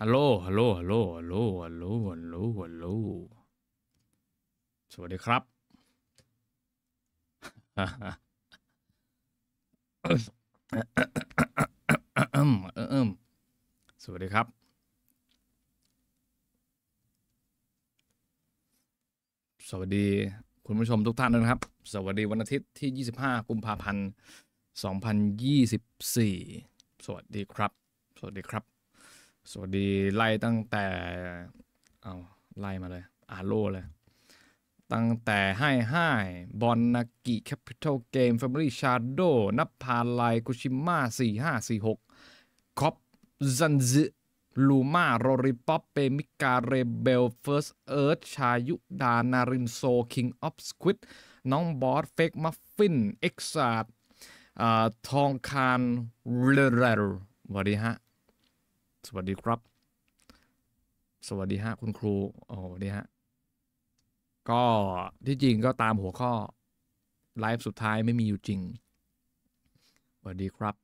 ฮัลโหลฮัลโหลฮัลโหลฮัลโหลฮัลโหลฮัลโหลฮัลโหลสวัสดีครับ สวัสดีครับ สวัสดีคุณผู้ชมทุกท่านนะครับ สวัสดีวันอาทิตย์ที่ 25กุมภาพันธ์ 2024 สวัสดีครับ สวัสดีครับสวัสดี ไล่ตั้งแต่เอาไล่มาเลย อาโลเลย ตั้งแต่ให้ให้บอนนากิแคปิตอลเกม แฟมิลี่ ชาร์โดนับพาไลกุชิมาสี่ห้าสี่หกคอปซันซึลูมาโรริป๊อปเปมิกาเรเบลเฟิร์ส เอิร์ธชายุดานารินโซ คิง ออฟสควิดน้องบอสเฟกมัฟฟิน เอ็กซา์ทองคารเลเรลวัสดีฮะสวัสดีครับ สวัสดีฮะ คุณครู โอ้วันีฮะ ก็ที่จริงก็ตามหัวข้อไลฟ์สุดท้ายไม่มีอยู่จริง สวัสดีครับ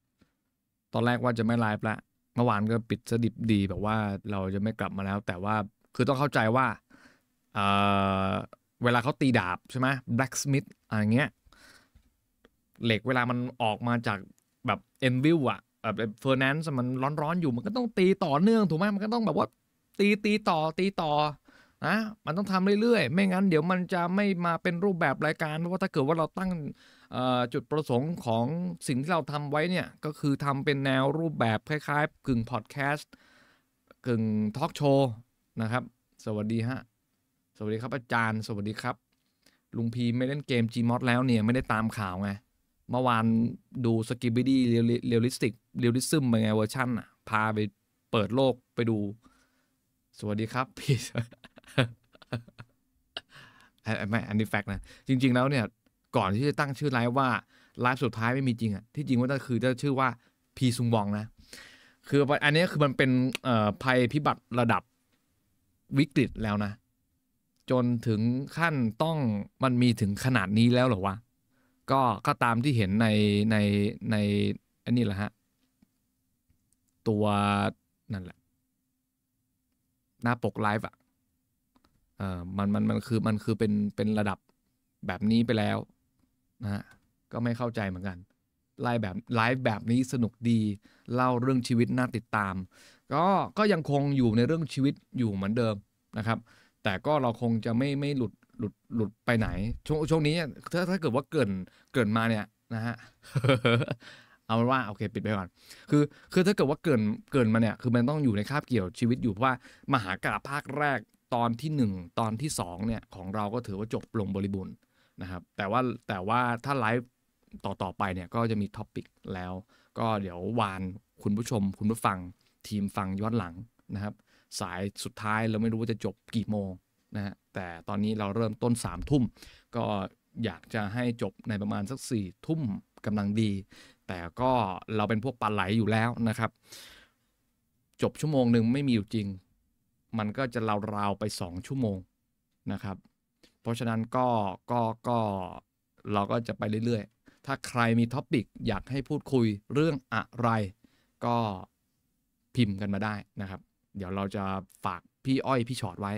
ตอนแรกว่าจะไม่ไลฟ์ละ เมื่อวานก็ปิดสดิบดีแบบว่าเราจะไม่กลับมาแล้ว แต่ว่าคือต้องเข้าใจว่าเเวลาเขาตีดาบใช่ไหม blacksmith อะไรเงี้ยเหล็กเวลามันออกมาจากแบบ e n v i l อะแบบเฟอร์นันซ์มันร้อนๆอยู่มันก็ต้องตีต่อเนื่องถูกไหมมันก็ต้องแบบว่าตีตีต่อตีต่อนะมันต้องทำเรื่อยๆ ไม่งั้นเดี๋ยวมันจะไม่มาเป็นรูปแบบรายการ เพราะว่าถ้าเกิดว่าเราตั้งจุดประสงค์ของสิ่งที่เราทำไว้เนี่ยก็คือทำเป็นแนวรูปแบบคล้ายๆกึ่งพอดแคสต์กึ่งทอล์กโชว์นะครับสวัสดีฮะสวัสดีครับอาจารย์สวัสดีครับ ลุงพีไม่เล่นเกมจีมอสแล้วเนี่ยไม่ได้ตามข่าวไงเมื่อวานดูสกิบิดี้เรียลลิสติกเรียลลิซึมเป็นไงเวอร์ชั่นอ่ะพาไปเปิดโลกไปดู สวัสดีครับ พี่ไม่อันนี้แฟกต์นะจริง ๆ แล้วเนี่ยก่อนที่จะตั้งชื่อไลฟ์ว่าไลฟ์สุดท้ายไม่มีจริงอ่ะที่จริงว่าจะคือจะชื่อว่า พีซุงบองนะ คืออันนี้คือมันเป็นภัยพิบัติระดับ วิกฤตแล้วนะ จนถึงขั้นต้องมันมีถึงขนาดนี้แล้วเหรอวะก็ก็ตามที่เห็นในในในอันนี้แหละฮะตัวนั่นแหละหน้าปกไลฟ์อ่ะเออมันมันมันคือมันคือเป็นเป็นระดับแบบนี้ไปแล้วนะฮะก็ไม่เข้าใจเหมือนกันไลฟ์แบบไลฟ์แบบนี้สนุกดี เล่าเรื่องชีวิตน่าติดตามก็ก็ยังคงอยู่ในเรื่องชีวิตอยู่เหมือนเดิมนะครับ แต่ก็เราคงจะไม่ไม่หลุดหลุดหลุดไปไหน ช่วงช่วงนี้ถ้าถ้าเกิดว่าเกินเกินมาเนี่ยนะฮะเอาว่าโอเค ปิดไปก่อนคือคือถ้าเกิดว่าเกินเกินมาเนี่ยคือมันต้องอยู่ในคาบเกี่ยวชีวิตอยู่เพราะว่า มหากราบภาคแรกตอนที่ 1 ตอนที่ 2 เนี่ย ของเราก็ถือว่าจบลงบริบูรณ์นะครับแต่ว่าแต่ว่าถ้าไลฟ์ต่อต่อไปเนี่ยก็จะมีท็อปิกแล้ว ก็เดี๋ยววานคุณผู้ชม คุณผู้ฟังทีมฟังย้อนหลังนะครับ สายสุดท้ายเราไม่รู้ว่าจะจบกี่โมงนะฮะแต่ตอนนี้เราเริ่มต้น3ามทุ่ม ก็อยากจะให้จบในประมาณสัก4ี่ทุ่มกำลังดี แต่ก็เราเป็นพวกปลาไหลอยู่แล้วนะครับ จบชั่วโมงหนึ่งไม่มีอยู่จริง มันก็จะราวๆไป 2 ชั่วโมงนะครับ เพราะฉะนั้นก็ก็ก็เราก็จะไปเรื่อยๆ ถ้าใครมีท็อปิกอยากให้พูดคุยเรื่องอะไร ก็พิมพ์กันมาได้นะครับ เดี๋ยวเราจะฝากพี่อ้อยพี่ชอดไว้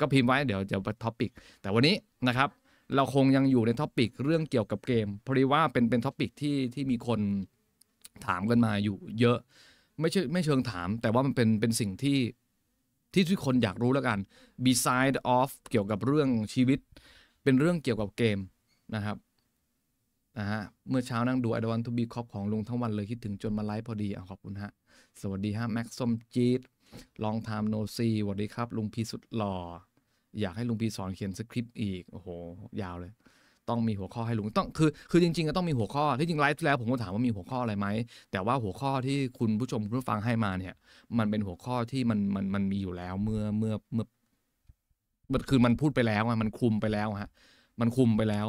ก็พิมพ์ไว้เดี๋ยวจะท็อปิกแต่วันนี้นะครับเราคงยังอยู่ในท็อปิก เรื่องเกี่ยวกับเกมเพราะว่าเป็นเป็นท็อปิกที่ที่มีคนถามกันมาอยู่เยอะไม่ใช่ไม่เชิงถาม แต่ว่ามันเป็นเป็นสิ่งที่ที่ทุกคนอยากรู้แล้วกัน beside of เกี่ยวกับเรื่องชีวิต เป็นเรื่องเกี่ยวกับเกมนะครับนะฮะเมื่อเช้านั่งดู I want to be cop ของลุงทั้งวันเลย คิดถึงจนมาไลฟ์พอดีอขอบคุณฮะสวัสดีฮะแม็กซ์ส้มจีดลองทามโนซีสวัสดีครับลุงพีสุดหล่ออยากให้ลุงปีสอนเขียนสคริปต์อีก โอ้โห ยาวเลย ต้องมีหัวข้อให้ลุง ต้อง คือ คือจริง ๆ ก็ต้องมีหัวข้อ ที่จริงไลฟ์แล้ว ผมก็ถามว่ามีหัวข้ออะไรไหม แต่ว่าหัวข้อที่คุณผู้ชมคุณผู้ฟังให้มาเนี่ย มันเป็นหัวข้อที่มัน มัน มันมีอยู่แล้ว เมื่อ เมื่อ เมื่อมันคือมันพูดไปแล้วมันคุมไปแล้วฮะ มันคุมไปแล้ว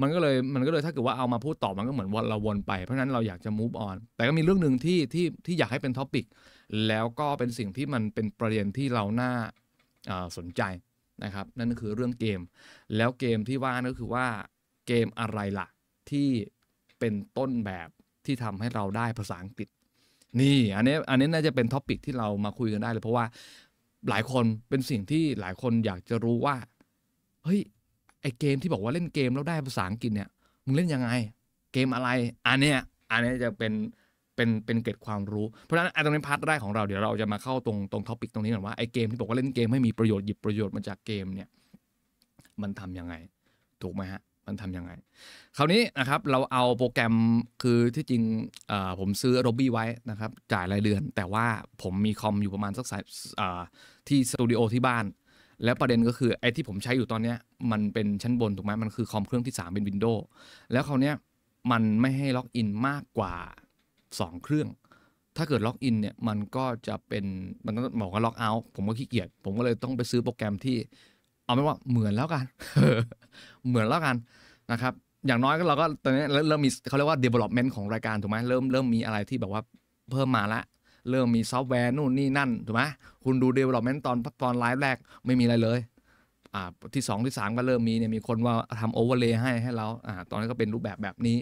มันก็เลย มันก็เลย ถ้าเกิดว่าเอามาพูดต่อมันก็เหมือนวนเราวนไป เพราะนั้นเราอยากจะ move on แต่ก็มีเรื่องหนึ่งที่ ที่ ที่อยากให้เป็นท็อปิกแล้วก็เป็นสิ่งที่มันเป็นประเด็นที่เราน่าสนใจนะครับนั่นก็คือเรื่องเกม แล้วเกมที่ว่านั่นก็คือว่าเกมอะไรละ่ะ ที่เป็นต้นแบบที่ทำให้เราได้ภาษาอังกฤษ นี่อันนี้อันนี้น่าจะเป็นท็อปิกที่เรามาคุยกันได้เลย เพราะว่าหลายคนเป็นสิ่งที่หลายคนอยากจะรู้ว่าเฮ้ยไอเกมที่บอกว่าเล่นเกมแล้วได้ภาษาอังกฤษเนี่ย มึงเล่นยังไง เกมอะไร อันเนี้ยอันนี้จะเป็นเป็นเป็นเกร็ดความรู้ เพราะฉะนั้นไอ้ตรงนี้พาร์ทแรกของเราเดี๋ยวเราจะมาเข้าตรงตรงท็อปิกตรงนี้ก่อนว่า ไอ้เกมที่บอกว่าเล่นเกมไม่มีประโยชน์หยิบประโยชน์มาจากเกมเนี่ยมันทํำยังไงถูกไหมฮะ มันทํำยังไง คราวนี้นะครับ เราเอาโปรแกรมคือที่จริงผมซื้อโรบี้ไว้นะครับ จ่ายรายเดือน แต่ว่าผมมีคอมอยู่ประมาณสักสายที่สตูดิโอที่บ้าน แล้วประเด็นก็คือไอ้ที่ผมใช้อยู่ตอนเนี้ยมันเป็นชั้นบนถูกไหมมันคือคอมเครื่องที่3เป็น Windows แล้วคราวเนี้ยมันไม่ให้ล็อกอินมากกว่า2เครื่อง ถ้าเกิดล็อกอินเนี่ย มันก็จะเป็น มันต้องบอกว่าล็อกเอาท์ ผมก็ขี้เกียจ ผมก็เลยต้องไปซื้อโปรแกรมที่ เอาไม่ว่าเหมือนแล้วกัน เหมือนแล้วกันนะครับ อย่างน้อยก็เราก็ตอนนี้เริ่มมีเขาเรียกว่า development ของรายการถูกไหมเริ่มเริ่มมีอะไรที่แบบว่าเพิ่มมาละ เริ่มมีซอฟต์แวร์นู่นนี่นั่นถูกไหมคุณดู development ตอนตอนไลฟ์แรก ไม่มีอะไรเลย อ่า ที่ 2 ที่ 3 ก็เริ่มมีเนี่ยมีคนว่าทำโอเวอร์เลย์ให้ให้เรา อ่า ตอนนี้ก็เป็นรูปแบบแบบนี้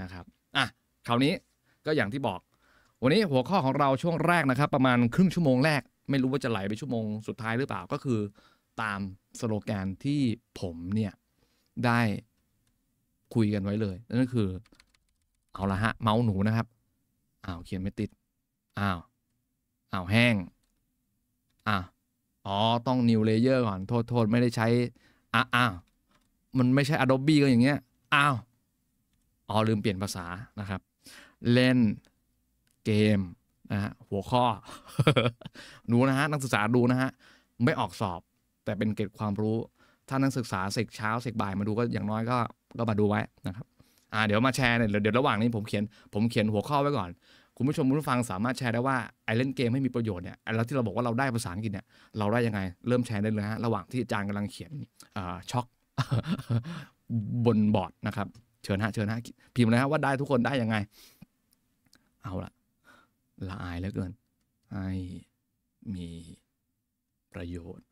นะครับ อ่ะ คราวนี้ก็อย่างที่บอก วันนี้หัวข้อของเราช่วงแรกนะครับ ประมาณครึ่งชั่วโมงแรก ไม่รู้ว่าจะไหลไปชั่วโมงสุดท้ายหรือเปล่า ก็คือตามสโลแกนที่ผมเนี่ยได้คุยกันไว้เลย นั่นก็คือ เอาละฮะ เมาส์หนูนะครับอ้าวเขียนไม่ติดอ้าวอ้าวแห้งอ้าอ๋อต้องนิวเลเยอร์ก่อน โทษโทษไม่ได้ใช้อ้าอ้าวมันไม่ใช่ Adobe ก็อย่างเงี้ยอ้าวอ๋อลืมเปลี่ยนภาษานะครับเล่นเกมนะฮะหัวข้อดูนะฮะนักศึกษาดูนะฮะ ไม่ออกสอบแต่เป็นเกร็ความรู้ ถ้านักศึกษาเสกเช้าเสกบ่ายมาดูก็อย่างน้อยก็ก็มาดูไว้นะครับอ่าเดี๋ยวมาแชร์เนี่ยเดี๋ยวระหว่างนี้ผมเขียน ผมเขียนหัวข้อไว้ก่อน คุณผู้ชมคุณผู้ฟังสามารถแชร์ได้ว่าไอเล่นเกมให้มีประโยชน์เนี่ย แล้วที่เราบอกว่าเราได้ภาษาอังกฤษเนี่ยเราได้ยังไงเริ่มแชร์ได้เลยฮะระหว่างที่อาจารย์กำลังเขียนช็อกบนบอร์ดนะครับเชิญฮะเชิญฮะพิมพ์เลยฮะว่าได้ทุกคนได้ยังไงละอายเหลือเกินให้มีประโยชน์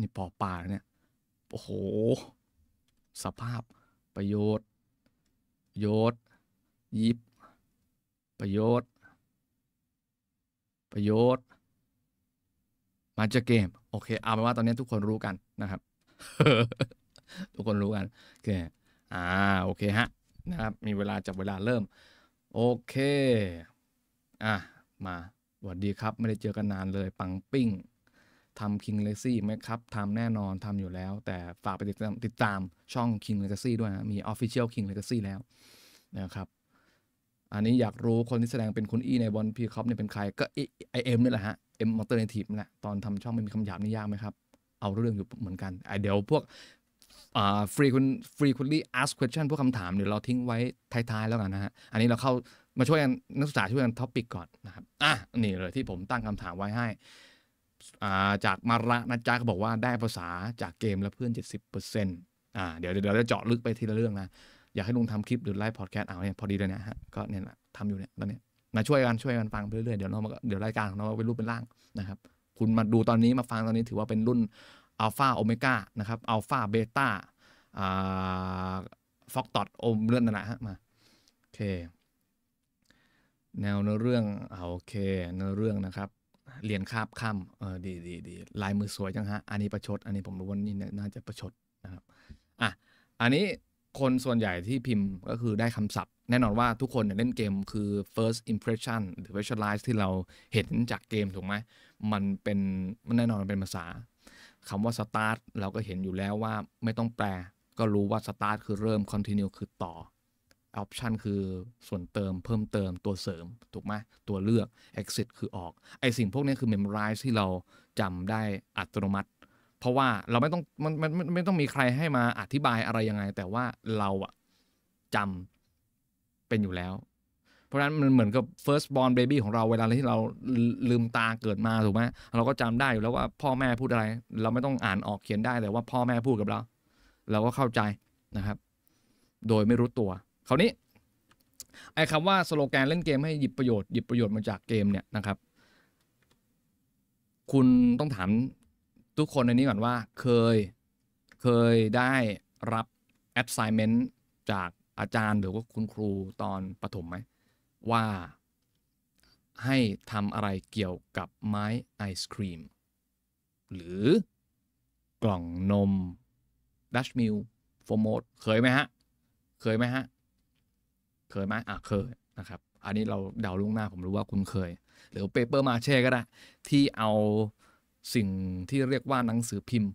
นี่ปอป่าเนี่ย โอ้โห สภาพประโยชน์โยชน์ยิบ ประโยชน์ ประโยชน์ มาจากเกมโอเคเอาเป็นว่าตอนนี้ทุกคนรู้กันนะครับ ทุกคนรู้กันโอเคอ่าโอเคฮะนะครับมีเวลาจับเวลาเริ่ม โอเคอ่ะมาสวัสดีครับไม่ได้เจอกันนานเลยปังปิ้งทำ King Legacy ไหมครับทำแน่นอนทำอยู่แล้ว แต่ฝากไปติดตามติดตามช่อง King Legacy ด้วยนะมี Official King Legacy แล้วนะครับ อันนี้อยากรู้คนที่แสดงเป็นคุณอีในบอลพีคอปเนี่ยเป็นใครก็ไอเอ็มนี่แหละฮะเอ็มมอเตอร์เนทีฟแหละ ตอนทำช่องไม่มีคำหยาบนี่ยากไหมครับ เอาเรื่องอยู่เหมือนกัน เดี๋ยวพวกฟรีคุณฟรีคุณลี่ ask question พวกคำถามเดี๋ยวเราทิ้งไว้ท้ายๆ แล้วกันนะฮะอันนี้เราเข้ามาช่วยกัน นักศึกษาช่วยกันท็อปิกก่อนนะครับ อ่ะนี่เลยที่ผมตั้งคำถามไว้ให้ จากมาระนะจ๊ะก็บอกว่าได้ภาษาจากเกมและเพื่อน 70%อ่าเดี๋ยวเดี๋ยวเราจะเจาะลึกไปทีละเรื่องนะ อยากให้ลุงทำคลิปหรือไลฟ์พอดแคสต์เอาเนี่ยพอดีเลยนะฮะก็เนี่ยทำอยู่เนี่ยตอนนี้มาช่วยกันช่วยกันฟังไปเรื่อยๆเดี๋ยวเราเดี๋ยวรายการของเราเป็นรูปเป็นร่างนะครับ คุณมาดูตอนนี้มาฟังตอนนี้ถือว่าเป็นรุ่นอัลฟาโอเมก้านะครับอัลฟาเบต้าอ่าฟอกตอดโอมเลื่อนนั่นแหละฮะมาโอเคแนวเนื้อเรื่องโอเคเนื้อเรื่องนะครับเรียนคาบค่ำเออดีดีดีลายมือสวยจังฮะ อันนี้ประชดอันนี้ผมรู้ว่านี่น่าจะประชดนะครับอ่ะอันนี้คนส่วนใหญ่ที่พิมพ์ก็คือได้คำศัพท์แน่นอนว่าทุกคนเล่นเกมคือ first impression หรือ visualize ที่เราเห็นจากเกมถูกไหมมันเป็นมันแน่นอนเป็นภาษาคำว่า start เราก็เห็นอยู่แล้วว่าไม่ต้องแปล ก็รู้ว่า start คือเริ่ม continue คือต่อออปชันคือส่วนเติมเพิ่มเติมตัวเสริมถูกไหมตัวเลือก exit คือออกไอสิ่งพวกนี้คือ memorize ที่เราจำได้อัตโนมัติ เพราะว่าเราไม่ต้องมันมันไม่ต้องมีใครให้มาอธิบายอะไรยังไง แต่ว่าเราอะจำเป็นอยู่แล้ว เพราะฉะนั้นมันเหมือนกับ first born baby ของเราเวลาที่เราลืมตาเกิดมาถูกไหมเราก็จำได้อยู่แล้วว่าพ่อแม่พูดอะไร เราไม่ต้องอ่านออกเขียนได้แต่ว่าพ่อแม่พูดกับเรา เราก็เข้าใจนะครับ โดยไม่รู้ตัวคราวนี้ ไอ้คำว่า สโลแกนเล่นเกมให้หยิบประโยชน์หยิบประโยชน์มาจากเกมเนี่ยนะครับคุณต้องถามทุกคนในนี้ก่อนว่าเคยเคยได้รับ assignment จากอาจารย์หรือว่าคุณครูตอนประถมไหมว่า ให้ทำอะไรเกี่ยวกับไม้ไอศครีม หรือ กล่องนม ดัชมิลโฟมดเคยไหมฮะเคยไหมฮะเคยไหมอ่ะเคยนะครับอันนี้เราเดาล่วงหน้าผมรู้ว่าคุณเคยหรือเปเปอร์มาเช่ก็ได้ ที่เอาสิ่งที่เรียกว่าหนังสือพิมพ์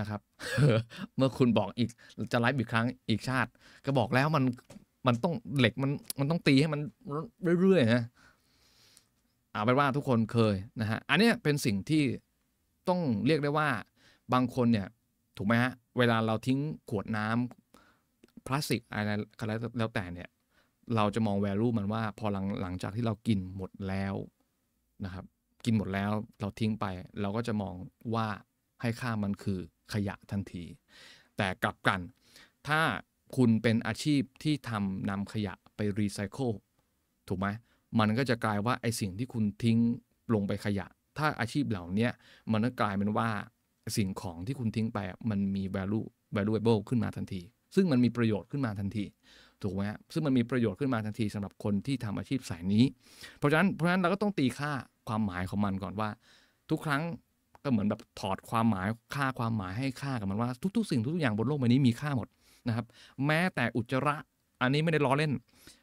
นะครับ เมื่อคุณบอกอีก จะไลฟ์อีกครั้งอีกชาติ ก็บอกแล้วมันมันต้องเหล็กมันมันต้องตีให้มันเรื่อยๆนะเอาเป็นว่าทุกคนเคยนะฮะอันนี้เป็นสิ่งที่ต้องเรียกได้ว่าบางคนเนี่ย ถูกไหมฮะ เวลาเราทิ้งขวดน้ำพลาสติก อะไรก็แล้วแต่เนี่ยเราจะมองแวลูมันว่าพอหลังหลังจากที่เรากินหมดแล้วนะครับกินหมดแล้วเราทิ้งไปเราก็จะมองว่าให้ค่ามันคือขยะทันที แต่กลับกัน ถ้าคุณเป็นอาชีพที่ทำนำขยะไปรีไซเคิลถูกไหมมันก็จะกลายว่าไอสิ่งที่คุณทิ้งลงไปขยะ ถ้าอาชีพเหล่านี้มันก็กลายเป็นว่าสิ่งของที่คุณทิ้งไป มันมี value valuable ขึ้นมาทันที ซึ่งมันมีประโยชน์ขึ้นมาทันทีถูกไหมซึ่งมันมีประโยชน์ขึ้นมาทันทีสำหรับคนที่ทำอาชีพสายนี้เพราะฉะนั้นเพราะฉะนั้นเราก็ต้องตีค่าความหมายของมันก่อนว่า ทุกครั้งก็เหมือนแบบถอดความหมายค่าความหมายให้ค่ากับมันว่าทุกๆ สิ่งทุกอย่างบนโลกใบนี้มีค่าหมดนะครับแม้แต่อุจจาระอันนี้ไม่ได้ล้อเล่น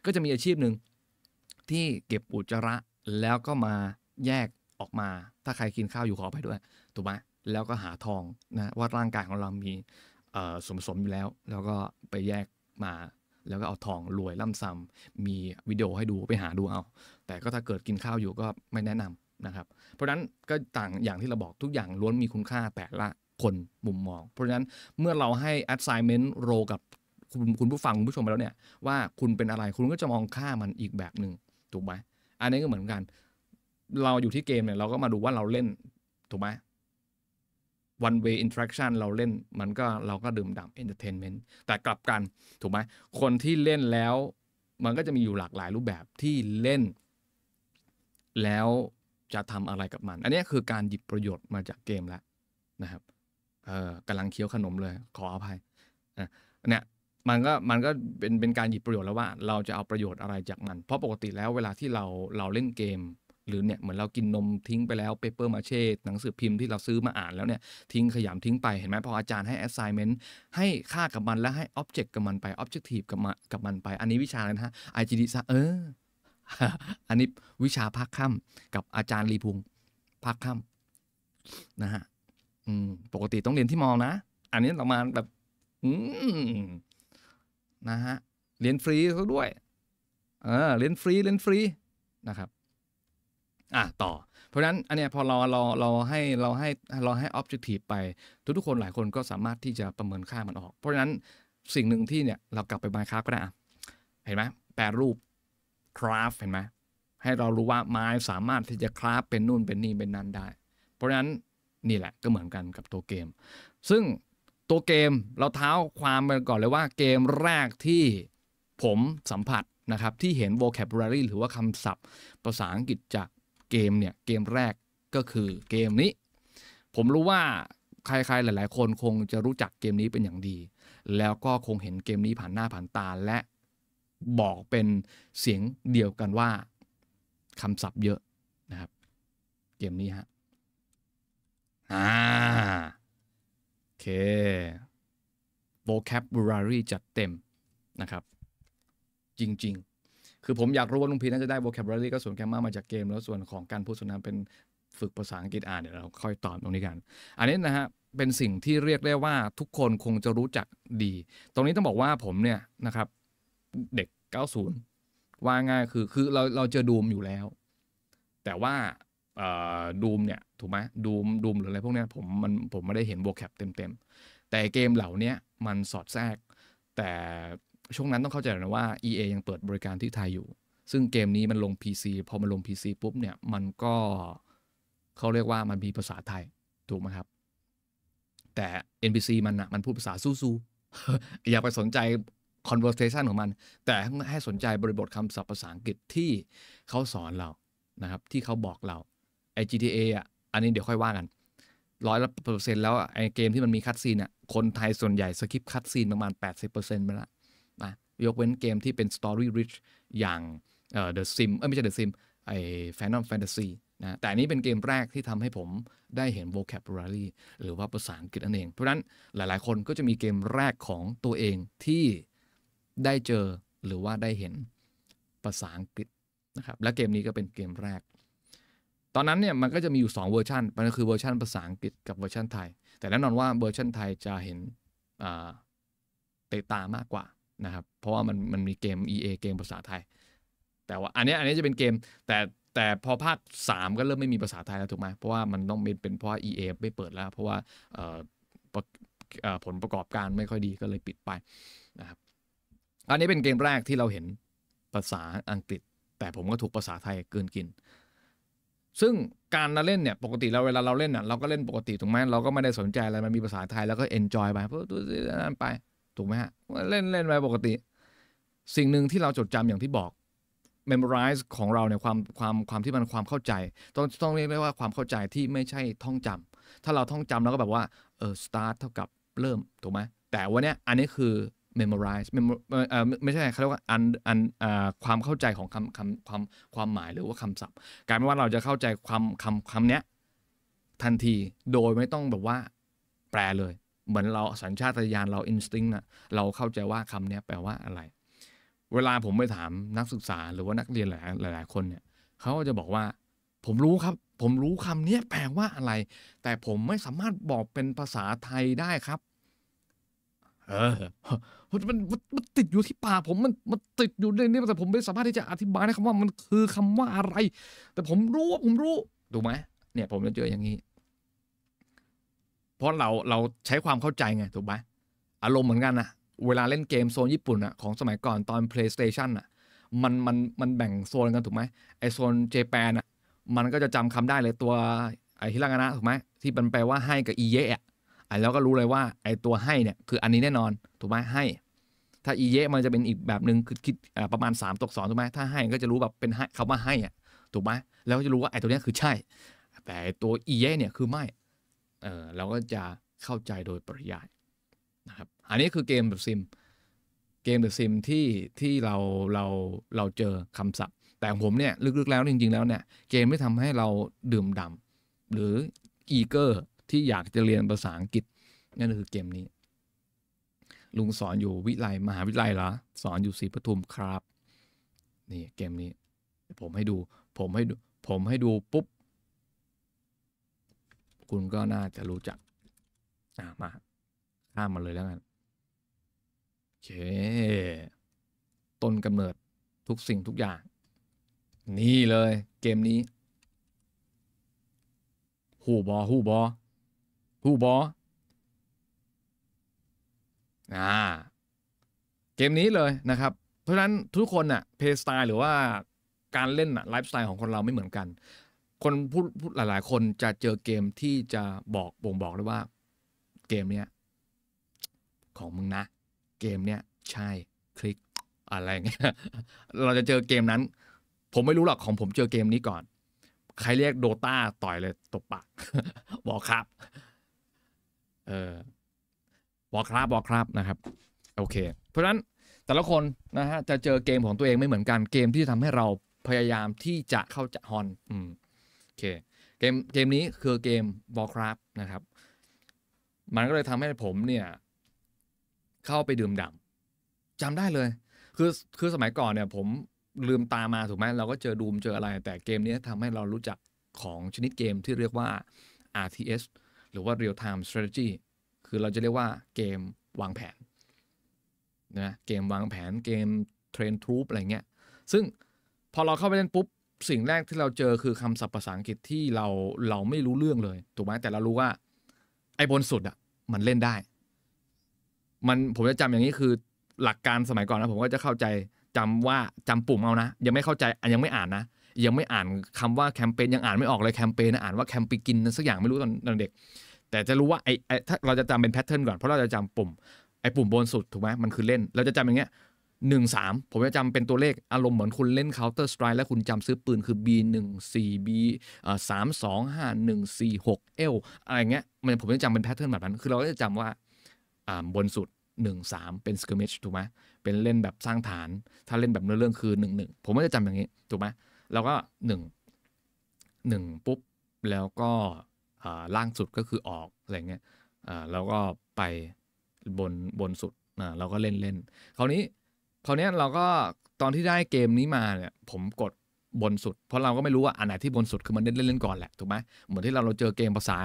ก็จะมีอาชีพหนึ่งที่เก็บอุจจาระแล้วก็มาแยกออกมา ถ้าใครกินข้าวอยู่ขอไปด้วยถูกไหมแล้วก็หาทองนะว่าร่างกายของเรามีส่วนผสมอยู่แล้ว แล้วก็ไปแยกมาแล้วก็เอาทองรวยล่ำซ้ำมีวิดีโอให้ดูไปหาดูเอา แต่ก็ถ้าเกิดกินข้าวอยู่ก็ไม่แนะนำนะครับ เพราะฉะนั้นก็ต่างอย่างที่เราบอกทุกอย่างล้วนมีคุณค่า แต่ละคนมุมมอง เพราะฉะนั้นเมื่อเราให้ assignment โรกับคุณคุณผู้ฟังคุณผู้ชมไปแล้วเนี่ย ว่าคุณเป็นอะไรคุณก็จะมองค่ามันอีกแบบหนึ่งถูกไหม อันนี้ก็เหมือนกัน เราอยู่ที่เกมเนี่ยเราก็มาดูว่าเราเล่นถูกไหม one way interaction เราเล่นมันก็เราก็ดื่มด่ำ entertainment แต่กลับกันถูกไหมคนที่เล่นแล้ว มันก็จะมีอยู่หลากหลายรูปแบบที่เล่น แล้วจะทำอะไรกับมัน อันนี้คือการหยิบประโยชน์มาจากเกมแล้วนะครับเออกำลังเคี้ยวขนมเลยขออภัยนะเนี่ยมันก็มันก็เป็นเป็นการหยิบประโยชน์แล้วว่า เราจะเอาประโยชน์อะไรจากมันเพราะปกติแล้วเวลาที่เราเราเล่นเกมหรือเนี่ยเหมือนเรากินนมทิ้งไปแล้วเปเปอร์มาเช่หนังสือพิมพ์ที่เราซื้อมาอ่านแล้วเนี่ยทิ้งขยำทิ้งไปเห็นไหมพออาจารย์ให้ assignment ให้ค่ากับมันแล้วให้ object กับมันไป objective กับมันกับมันไป อันนี้วิชาเลยนะฮะ IGD ซะเอออันนี้วิชาภาคค่ำกับอาจารย์รีพุงภาคค่ำนะฮะปกติต้องเรียนที่มอนะ อันนี้ประมาณแบบนะฮะ เรียนฟรีเขาด้วยเออเรียนฟรีเรียนฟรีนะครับอ่ะต่อเพราะฉะนั้นอันเนี้ยพอเราเราเราให้เราให้เราให้ออบเจกตีฟไป ทุกทุกคนหลายคนก็สามารถที่จะประเมินค่ามันออก เพราะฉะนั้นสิ่งหนึ่งที่เนี่ยเรากลับไปไมคราฟก็ได้เห็นไหมแปรรูปคราฟเห็นไหมให้เรารู้ว่าไม้สามารถที่จะคราฟเป็นนู่นเป็นนี่เป็นนั้นได้ เพราะฉะนั้นนี่แหละก็เหมือนกันกับตัวเกม ซึ่งตัวเกมเราเท้าความไปก่อนเลยว่าเกมแรกที่ผมสัมผัสนะครับที่เห็น vocabulary หรือว่าคำศัพท์ภาษาอังกฤษจากเกมเนี่ยเกมแรกก็คือเกมนี้ ผมรู้ว่า ใครๆ หลายๆ คนคงจะรู้จักเกมนี้เป็นอย่างดี แล้วก็คงเห็นเกมนี้ผ่านหน้าผ่านตาและบอกเป็นเสียงเดียวกันว่าคำศัพท์เยอะนะครับเกมนี้ฮะ อ่าโอเค vocabulary จัดเต็มนะครับ จริงๆคือผมอยากรู้ว่าลุงพีน่าจะได้ vocabulary ก็ส่วนแกมมามาจากเกมแล้ว ส่วนของการพูดสนทนาเป็นฝึกภาษาอังกฤษอ่านเดี๋ยวเราค่อยตอบตรงนี้กัน อันนี้นะฮะ เป็นสิ่งที่เรียกได้ว่าทุกคนคงจะรู้จักดี ตรงนี้ต้องบอกว่าผมเนี่ยนะครับเด็ก 90 ว่าง่ายคือคือเราเราเจอดูมอยู่แล้ว แต่ว่าดูมเนี่ย ถูกไหมดูมดูมหรืออะไรพวกนี้ผมมันผมไม่ได้เห็นโวแคปเต็มๆแต่เกมเหล่านี้มันสอดแทรกแต่ช่วงนั้นต้องเข้าใจนะว่า EA ยังเปิดบริการที่ไทยอยู่ ซึ่งเกมนี้มันลง PC พอมันลง PC ปุ๊บเนี่ย มันก็เขาเรียกว่ามันมีภาษาไทยถูกไหมครับ แต่ NPC มันอะมันพูดภาษาสู้ๆอย่าไปสนใจ conversation ของมัน แต่ให้สนใจบริบทคำศัพท์ภาษาอังกฤษที่เขาสอนเรานะครับที่เขาบอกเราไอ GTA อ่ะ อันนี้เดี๋ยวค่อยว่ากันร้อยละเปอร์เซ็นต์แล้วไอเกมที่มันมีคัดซีนอ่ะคนไทยส่วนใหญ่สกิปคัดซีนประมาณ80%ไปละยกเว้นเกมที่เป็น Story Rich อย่างเอ The Sim เอ้ยไม่ใช่ The Sim ไอ้ Phantom Fantasy นะแต่นี้เป็นเกมแรกที่ทำให้ผมได้เห็น vocabulary หรือว่าภาษาอังกฤษนั่นเอง เพราะนั้นหลายๆ คนก็จะมีเกมแรกของตัวเองที่ได้เจอหรือว่าได้เห็นภาษาอังกฤษนะครับและเกมนี้ก็เป็นเกมแรก ตอนนั้นเนี่ยมันก็จะมีอยู่ 2 เวอร์ชันมันก็คือเวอร์ชันภาษาอังกฤษกับเวอร์ชันไทย แต่แน่นอนว่าเวอร์ชันไทยจะเห็นเตตามากกว่านะครับ เพราะว่ามันมันมีเกม EA เกมภาษาไทย แต่ว่าอันนี้อันนี้จะเป็นเกม แต่แต่พอภาค3ก็เริ่มไม่มีภาษาไทยแล้วถูกไหมเพราะว่ามันต้องเป็นเป็นเพราะ EA ไม่เปิดแล้ว เพราะว่าผลประกอบการไม่ค่อยดีก็เลยปิดไปนะครับ อันนี้เป็นเกมแรกที่เราเห็นภาษาอังกฤษ แต่ผมก็ถูกภาษาไทยเกินกิน ซึ่งการเราเล่นเนี่ย ปกติเราเวลาเราเล่นเน่ยเราก็เล่นปกติถูกไหมเราก็ไม่ได้สนใจอะไร มันมีภาษาไทยแล้วก็เอนจอยไปเพราะนั่นไปถูกไหมฮะเล่นเล่นไปปกติ สิ่งหนึ่งที่เราจดจำอย่างที่บอก memorize ของเราเนี่ยความความความที่มันความเข้าใจต้องต้องเรียกได้ว่าความเข้าใจที่ไม่ใช่ท่องจำ ถ้าเราท่องจำแล้วก็แบบว่าเออ start เท่ากับเริ่มถูกไหมแต่วันนี้อันนี้คือ memorize memor เออไม่ใช่เขาเรียกว่าอันอันอความเข้าใจของคำคำความความหมายหรือว่าคำศัพท์กลายเป็นว่าเราจะเข้าใจความคำคำเนี้ยทันทีโดยไม่ต้องแบบว่าแปลเลยเหมือนเราสัญชาตญาณเราอินสติ้งนะเราเข้าใจว่าคำนี้แปลว่าอะไร เวลาผมไปถามนักศึกษาหรือว่านักเรียน หลายหลายคนเนี่ย เขาจะบอกว่า ผมรู้ครับ ผมรู้คำนี้แปลว่าอะไร แต่ผมไม่สามารถบอกเป็นภาษาไทยได้ครับ เออ มันมันติดอยู่ที่ปากผมมันมันติดอยู่ในนี้ แต่ผมไม่สามารถที่จะอธิบายได้คำว่ามันคือคำว่าอะไร แต่ผมรู้ว่าผมรู้ถูกไหมเนี่ย ผมจะเจออย่างนี้เพราะเราเราใช้ความเข้าใจไงถูกไหมอารมณ์เหมือนกันนะเวลาเล่นเกมโซนญี่ปุ่นอะของสมัยก่อนตอน PlayStation อะมันมันมันแบ่งโซนกันถูกไหมไอโซนเจแปนอะมันก็จะจำคำได้เลยตัวไอฮิรางานะถูกไหมที่มันแปลว่าให้กับอีเยะไอแล้วก็รู้เลยว่าไอตัวให้เนี่ยคืออันนี้แน่นอนถูกไหมให้ ถ้าอีเยะมันจะเป็นอีกแบบหนึ่งคือคิดประมาณ 3ตกสองถูกไหมถ้าให้ก็จะรู้แบบเป็นให้คำว่าให้อะถูกไหมแล้วก็จะรู้ว่าไอตัวนี้คือใช่ แต่ตัวอีเยะเนี่ยคือไม่เออเราก็จะเข้าใจโดยปริยายนะครับอันนี้คือเกมแบบซิมเกมแบบซิมที่ที่เราเราเราเจอคำศัพท์ แต่ผมเนี่ยลึกๆแล้วจริงๆแล้วเนี่ยเกมไม่ทำให้เราดื่มดำ หรืออีเกอร์ที่อยากจะเรียนภาษาอังกฤษ นั่นคือเกมนี้ ลุงสอนอยู่วิไลมหาวิไลเหรอสอนอยู่ศรีปทุมครับนี่เกมนี้ผมให้ดูผมให้ดูผมให้ดูปุ๊บคุณก็น่าจะรู้จักอ่ะมาข้ามมาเลยแล้วกันโอเคต้นกำเนิดทุกสิ่งทุกอย่าง นี่เลยเกมนี้หูบอหูบอหูบออ่าเกมนี้เลยนะครับ เพราะฉะนั้นทุกคนอะเพย์สไตล์หรือว่าการเล่นอะไลฟ์สไตล์ของคนเราไม่เหมือนกันคนพูดหลายๆคนจะเจอเกมที่จะบอกบ่งบอกได้ว่า เกมเนี้ยของมึงนะ เกมเนี้ยใช่ คลิกอะไรเงี้ยเราจะเจอเกมนั้น ผมไม่รู้หรอกของผมเจอเกมนี้ก่อน ใครเรียกโดตาต่อยเลย ตบปากบอกครับเออบอกครับบอกครับนะครับ โอเค เพราะฉะนั้นแต่ละคนนะฮะจะเจอเกมของตัวเองไม่เหมือนกันเกมที่ทำให้เราพยายามที่จะเข้าจะฮอน อืมเคเกมเกมนี้คือเกม Warcraft นะครับมันก็เลยทำให้ผมเนี่ยเข้าไปดื่มด่ำจำได้เลย คือคือสมัยก่อนเนี่ยผมลืมตามาถูกไหมเราก็เจอดูมเจออะไร แต่เกมนี้ทำให้เรารู้จักของชนิดเกมที่เรียกว่า RTS หรือว่า Real Time Strategy คือเราจะเรียกว่าเกมวางแผนนะเกมวางแผนเกมเทรนทรูปอะไรเงี้ยซึ่งพอเราเข้าไปเล่นปุ๊บสิ่งแรกที่เราเจอคือคำศัพท์ภาษาอังกฤษที่เราเราไม่รู้เรื่องเลยถูกไหมแต่เรารู้ว่าไอ้บนสุดอ่ะมันเล่นได้มันผมจะจำอย่างนี้คือหลักการสมัยก่อนนะผมก็จะเข้าใจจำว่าจำปุ่มเอานะ ยังไม่เข้าใจยังไม่อ่านนะ ยังไม่อ่านคำว่าแคมเปญยังอ่านไม่ออกเลยแคมเปญนะอ่านว่าแคมปิกินสักอย่างไม่รู้ตอนตอนเด็ก แต่จะรู้ว่าไอ้ถ้าเราจะจำเป็นแพทเทิร์นก่อน เพราะเราจะจำปุ่มไอ้ปุ่มบนสุดถูกไหมมันคือเล่นเราจะจำอย่างเงี้ยหนึ่งสามผมจะจำเป็นตัวเลขอารมณ์เหมือนคุณเล่น Counter Strike และคุณจำซื้อปืนคือ B 1 4 B 3 2 5 1 4 6 L อะไรเงี้ยมันผมจะจำเป็นแพทเทิร์นแบบนั้นคือเราก็จะจำว่าบนสุดหนึ่งสามเป็น skirmish ถูกไหมเป็นเล่นแบบสร้างฐานถ้าเล่นแบบเนื้อเรื่องคือ่งผมก็จะจำอย่างนี้ ถูกไหมแล้วก็หหนนึึ่ง่งปุ๊บ แล้วก็ล่างสุดก็คือออกอะไรเงี้ยแล้วก็ไปบนบนสุดเราก็เล่นเล่น คราวนี้คราวนี้เราก็ตอนที่ได้เกมนี้มาเนี่ยผมกดบนสุด เพราะเราก็ไม่รู้ว่าอันไหนที่บนสุดคือมันเล่นเล่นก่อนแหละถูกไหมเหมือนที่เราเราเจอเกมภาษา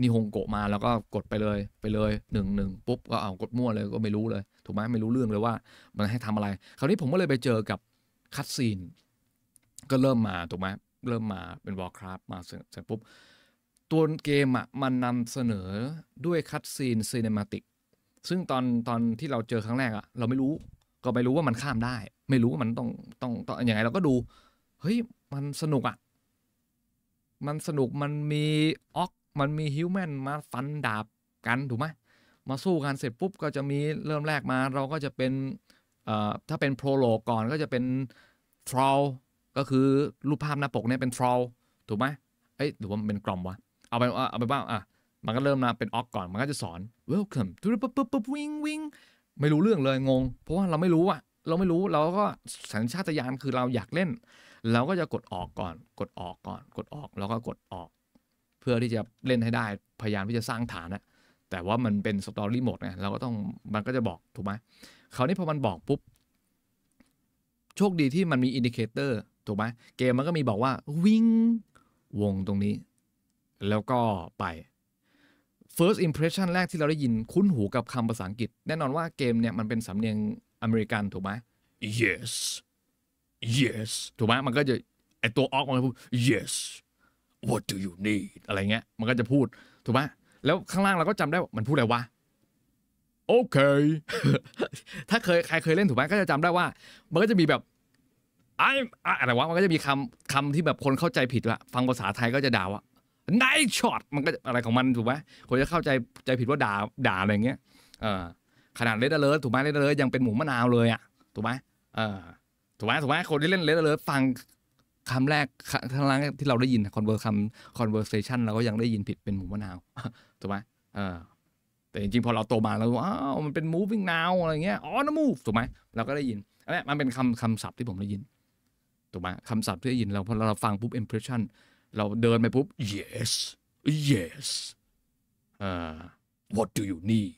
นิฮงโกะมา แล้วก็กดไปเลยไปเลยหนึ่งหนึ่งปุ๊บก็เอากดมั่วเลยก็ไม่รู้เลย ถูกไหมไม่รู้เรื่องเลยว่า มันให้ทำอะไร คราวนี้ผมก็เลยไปเจอกับคัตซีนก็เริ่มมาถูกไหมเริ่มมาเป็นวอลคราฟมาเสร็จปุ๊บ ตัวเกมอ่ะมันนำเสนอด้วยคัตซีนซีเนมาติกซึ่งตอนตอนที่เราเจอครั้งแรกอ่ะเราไม่รู้ก็ไม่รู้ว่ามันข้ามได้ ไม่รู้ว่ามันต้องต้องต้องยังไงเราก็ดูเฮ้ยมันสนุกอะ่ะมันสนุกมันมีอ็อกมันมีฮิวแมนมาฟันดาบกันถูกไหมมาสู้กันเสร็จปุ๊บก็จะมีเริ่มแรกมาเราก็จะเป็นถ้าเป็นโปรโลก่อนก็จะเป็นทรอลก็คือรูปภาพหน้าปกเนี่ยเป็นทรอลถูกไหมเอ้ยหรือว่ามันเป็นกล่อมวะเอาไปเอาไปบ้างอ่ะมันก็เริ่มมาเป็นอ็อกก่อน มันก็จะสอน welcome บ o บ h e w บ n g วิ่งไม่รู้เรื่องเลย งง เพราะว่าเราไม่รู้อะเราไม่รู้เราก็สัญชาตญาณคือเราอยากเล่น เราก็จะกดออกก่อนกดออกก่อนกดออกแล้วก็กดออก เพื่อที่จะเล่นให้ได้พยายามที่จะสร้างฐานนะแต่ว่ามันเป็นสตอรี่โหมดไงเราก็ต้องมันก็จะบอกถูกไหมคราวนี้พอมันบอกปุ๊บ โชคดีที่มันมีอินดิเคเตอร์ถูกไหมเกมมันก็มีบอกว่าวิ่งวงตรงนี้ แล้วก็ไป first impression แรกที่เราได้ยินคุ้นหูกับคำภาษาอังกฤษแน่นอนว่าเกมเนี่ยมันเป็นสำเนียงอเมริกันถูกไหม yes yes ถูกไหมมันก็จะไอตัวออกมันก็พูด yes what do you need อะไรเงี้ยมันก็จะพูดถูกไหมแล้วข้างล่างเราก็จำได้ว่ามันพูดอะไรวะโอเค ถ้าเคยใครเคยเล่นถูกไหมก็จะจำได้ว่า มันก็จะมีแบบไอ้อะไรวะมันก็จะมีคำคำที่แบบคนเข้าใจผิดว่าฟังภาษาไทยก็จะด่าว่านายช็อตมันก็อะไรของมันถูกไหมคนจะเข้าใจใจผิดว่าด่าด่าอะไรเงี้ยอขนาดเลดเลอร์ถูกไหมเลดเลอร์ยังเป็นหมูมะนาวเลยอ่ะถูกไหมถูกไหมถูกไหมคนที่เล่นเลดเลอร์ฟังคำแรกทั้งแังที่เราได้ยินคอนเวอร์คำคอนเวอร์เซชันเราก็ยังได้ยินผิดเป็นหมูมะนาวถูกไหมแต่จริงๆพอเราโตมาแล้ว้าวมันเป็น moving now อะไรเงี้ยอ๋อนะ move ถูกไหมเราก็ได้ยินอันนี้มันเป็นคำคำศัพท์ที่ผมได้ยิน ถูกไหมคำศัพท์ที่ได้ยินเราพอเราฟังปุ๊บ impression เราเดินไปปุ๊บ yes yes uh, what do you need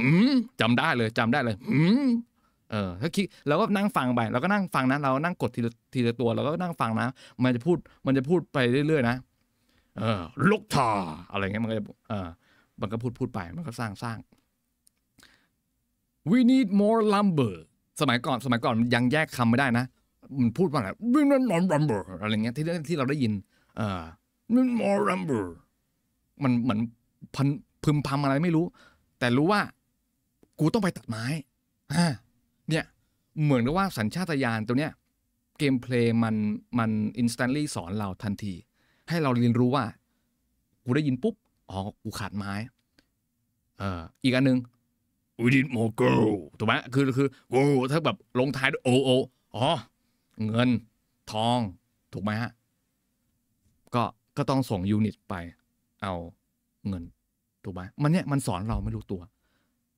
hmm? จำได้เลยจำได้เลย hmm? เออถ้าคิดเราก็นั่งฟังไปเราก็นั่งฟังนะเรานั่งกดทีละทีละตัวเราก็นั่งฟังนะมันจะพูด มันจะพูดไปเรื่อยๆนะเออลูกทาอะไรเงี้ยมันก็จะเออมันก็พูดพูดไปมันก็สร้างสร้าง we need more lumber สมัยก่อน สมัยก่อนยังแยกคำไม่ได้นะมันพูดว่าอะไรวินนอนรัมเบอร์อะไรเงี้ยที่ที่เราได้ยิน เอ่อนินมอรัมเบอร์มันเหมือนพันพึมพำอะไรไม่รู้ แต่รู้ว่ากูต้องไปตัดไม้เนี่ยเหมือนกับว่าสัญชาตญาณตัวเนี้ยเกมเพลย์มันมันอินสแตนลี่สอนเราทันที ให้เราเรียนรู้ว่า กูได้ยินปุ๊บอ๋อกูขาดไม้ เอ่ออีกอันหนึ่ง we need more girl ถูกไหมคือคือโอ้ถ้าแบบลงท้ายด้วยโอโออ๋อเงินทองถูกไหมฮะก็ก็ต้องส่งยูนิตไป เอาเงิน ถูกไหมมันเนี่ยมันสอนเราไม่รู้ตัว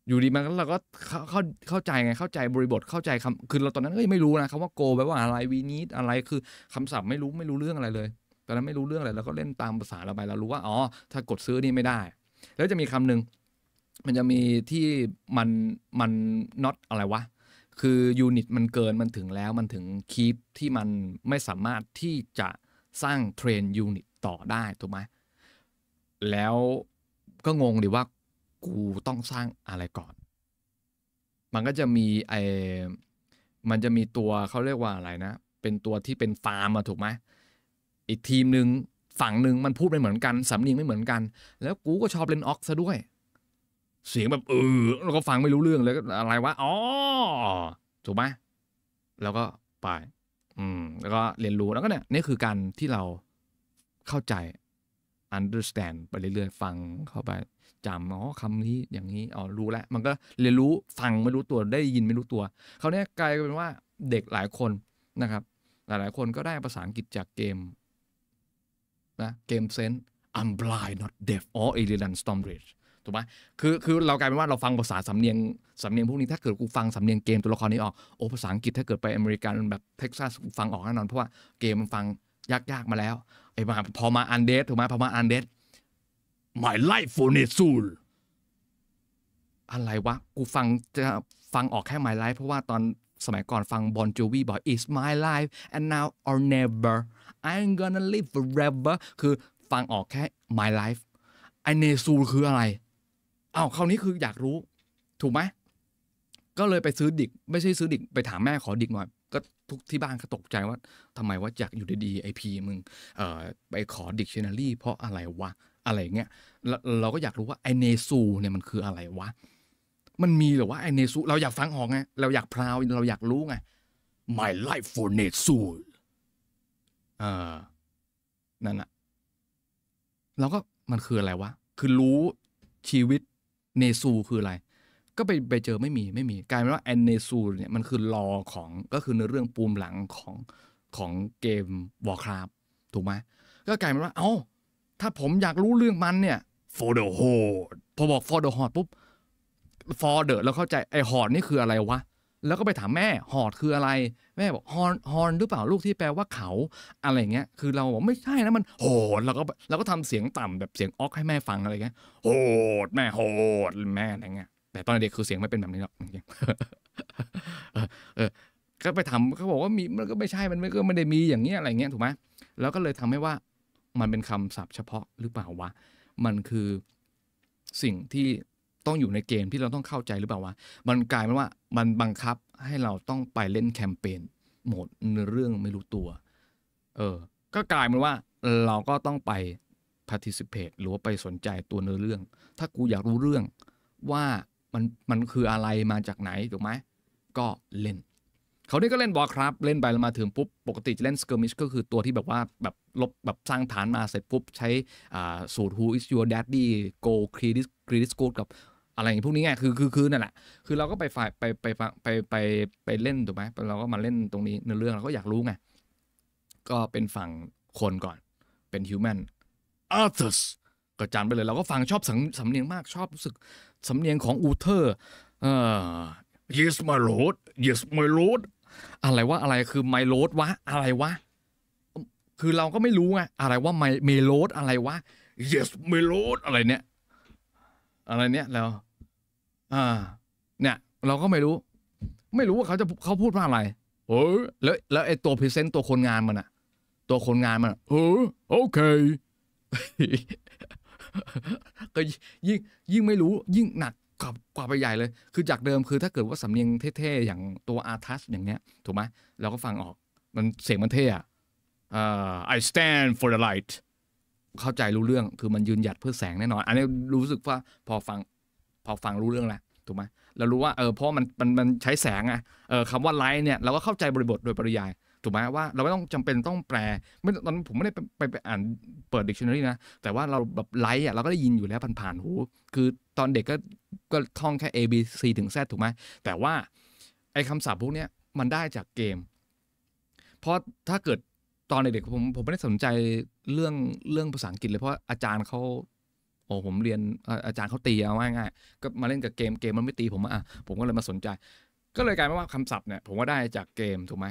อยู่ดีมันเราก็เข้าเข้าเข้าใจไงเข้าใจบริบทเข้าใจคำคือเราตอนนั้นเย้ยไม่รู้นะคำว่าโกแปลว่าอะไรวีนิดอะไรคือ คำศัพท์ไม่รู้ไม่รู้เรื่องอะไรเลยตอนนั้นไม่รู้เรื่องอะไรเราก็เล่นตามภาษาเราไปเรารู้ว่าอ๋อถ้ากดซื้อนี่ไม่ได้ แล้วจะมีคำนึง มันจะมีที่มันมัน not อะไรวะคือยูนิตมันเกินมันถึงแล้วมันถึงคีปที่มันไม่สามารถที่จะสร้างเทรนยูนิตต่อได้ถูกไหมแล้วก็งงดีว่า กูต้องสร้างอะไรก่อน มันก็จะมีไอมันจะมีตัวเขาเรียกว่าอะไรนะ เป็นตัวที่เป็นฟาร์มอะถูกไหมอีกทีมหนึ่งฝั่งหนึ่งมันพูดไม่เหมือนกัน สำเนียงไม่เหมือนกัน แล้วกูก็ชอบเล่นออกซะด้วยเสียงแบบเออเราก็ฟังไม่รู้เรื่องเลยอะไรวะอ๋อถูกไหมแล้วก็ไปอืมแล้วก็เรียนรู้แล้วก็เนี่ยนี่คือการที่เราเข้าใจ understand ไปเรื่อยๆฟังเข้าไปจำอ๋อคำนี้อย่างนี้อ๋อรู้แล้วมันก็เรียนรู้ฟังไม่รู้ตัวได้ยินไม่รู้ตัวเขาเนี้ยกลายเป็นว่าเด็กหลายคนนะครับ หลายๆ คนก็ได้ภาษาอังกฤษจากเกมนะเกมเซน I'm blind not deaf อ๋อเอเดนสตอมบริดจ์ถูกไหมคือ คือ เรากลายเป็นว่าเราฟังภาษาสำเนียง สำเนียงพวกนี้ ถ้าเกิดกูฟังสำเนียงเกมตัวละครนี้ออก โอ้ภาษาอังกฤษถ้าเกิดไปอเมริกันแบบเท็กซัสฟังออกแน่นอนเพราะว่าเกมมันฟังยาก ๆ มาแล้วไอ้มาพอมาอันเดสถูกไหม พอมาอันเดส my life for n e s u l อะไรวะ กูฟังจะฟังออกแค่ my life เพราะว่าตอนสมัยก่อนฟังบอลจูวีบ่อย is my life and now or never I'm gonna live forever คือฟังออกแค่ my life ไอเนซูลคืออะไรอ้าวคราวนี้คืออยากรู้ ถูกไหมก็เลยไปซื้อดิกไม่ใช่ซื้อดิกไปถามแม่ขอดิกหน่อยก็ทุกที่บ้านก็ตกใจว่า ทำไมว่าจากอยู่ดีๆไอพีมึงเอ่อไปขอดิกชันนารีเพราะอะไรวะอะไรเงี้ยเราก็อยากรู้ว่าไอเนซูเนี่ยมันคืออะไรวะมันมีหรือว่าไอเนซูเราอยากฟังออกไงเราอยากพราวเราอยากรู้ไง My life for เนซูเออนั่นอะเราก็มันคืออะไรวะคือรู้ชีวิตเนซูคืออะไร ก็ไปไปเจอไม่มีไม่มี กลายเป็นว่าแอนเนซูเนี่ยมันคือรอของก็คือในเรื่องปูมหลังของของเกมวอร์คราฟถูกไหม ก็กลายเป็นว่า เอา้า ถ้าผมอยากรู้เรื่องมันเนี่ยฟ o r t เดอร์ d e ดพอบอกฟ o r t เดอร์ d e ดปุ๊บฟ o r t เดอร์แล้วเข้าใจไอหอดนี่คืออะไรวะแล้วก็ไปถามแม่ หอดคืออะไรแม่บอกฮอนฮอนหรือเปล่าลูกที่แปลว่าเขาอะไรเงี้ย คือเราบอกไม่ใช่นะมันโหดเราก็เราก็ทำเสียงต่ำแบบเสียงออกให้แม่ฟังอะไรเงี้ยโหดแม่โหด แม่อะไรเงี้ย แต่ตอนเด็กคือเสียงไม่เป็นแบบนี้หรอกเออก็ไปทำเขาบอกว่ามีมันก็ไม่ใช่มันก็ไม่ได้มีอย่างเงี้ยอะไร เงี้ยถูกไหมแล้วก็เลยทำให้ว่ามันเป็นคำศัพท์เฉพาะหรือเปล่าวะมันคือสิ่งที่ต้องอยู่ในเกมที่เราต้องเข้าใจหรือเปล่าวะมันกลายเป็นว่ามันบังคับให้เราต้องไปเล่นแคมเปญโหมดเรื่องไม่รู้ตัว เออ ก็กลายเป็นว่าเราก็ต้องไป participate หรือว่าไปสนใจตัวเนื้อเรื่อง ถ้ากูอยากรู้เรื่องว่ามันมันคืออะไรมาจากไหนถูกไหมก็เล่น เขาเนี่ก็เล่นบอลครับ เล่นไปแล้วมาถึงปุ๊บ ปกติจะเล่นสเกอร์มิชก็คือตัวที่แบบว่าแบบลบแบบสร้างฐานมาเสร็จปุ๊บใช้สูตร who is your daddy go credit credit score กับอะไรอย่างพวกนี้ไงคือ คือคือนั่นแหละคือเราก็ไปฝ่ายไปไปไปไปไปเล่นถูกไหมเราก็มาเล่นตรงนี้ในเรื่องเราก็อยากรู้ไง ก็เป็นฝั่งคนก่อนเป็นฮิวแมนอาร์ต r สก็จานไปเลยเราก็ฟังชอบสำเนียงมากชอบรู้สึก สำเนียงของอูเทอร์เอ่อ yes my lord yes my lord อะไรวะอะไรคือ my lord วะอะไรวะคือเราก็ไม่รู้ไง อะไรว่า my my lord อะไรวะ yes my lord อะไรเนี่ยอะไรเนี้ยแล้ว อ่า เนี่ยเราก็ไม่รู้ ไม่รู้ว่าเขาจะเขาพูดว่าอะไร เออ แล้วแล้วไอ้ตัวพรีเซนต์ตัวคนงานมันอะตัวคนงานมันเออโอเค ก็ยิ่งยิ่งไม่รู้ ยิ่งหนักกว่ากว่าไปใหญ่เลย คือจากเดิมคือ ถ้าเกิดว่าสำเนียงเท่ๆอย่างตัวอาทัสอย่างเนี้ยถูกไหมเราก็ฟังออก มันเสียงมันเท่อะ I stand for the light เข้าใจรู้เรื่องคือมันยืนหยัดเพื่อแสงแน่นอน อันนี้รู้สึกว่าพอฟังพอฟังรู้เรื่องแล้วถูกไหมเรารู้ว่าเออเพราะมันมันมันใช้แสงอะเออคำว่าไลท์เนี่ยเราก็เข้าใจบริบทโดยปริยาย ถูกไหมว่าเราไม่ต้องจำเป็นต้องแปลไม่ตอนผมไม่ได้ไปไปไปอ่านเปิดดิกชันนารีนะแต่ว่าเราแบบไลท์อ่ะเราก็ได้ยินอยู่แล้วผ่านๆหูคือตอนเด็กก็ก็ท่องแค่ A B C ถึง Z ถูกไหม แต่ว่าไอ้คำศัพท์พวกเนี้ยมันได้จากเกมเพราะถ้าเกิดตอนเด็กๆผมผมไม่ได้สนใจเรื่องเรื่องภาษาอังกฤษเลย เพราะอาจารย์เขาโอ้ผมเรียนอาจารย์เขาตีเอาง่ายๆก็มาเล่นกับเกมเกมมันไม่ตี ผมอ่ะผมก็เลยมาสนใจ ก็เลยกลายเป็นว่าคำศัพท์เนี่ย ผมก็ได้จากเกมถูกไหม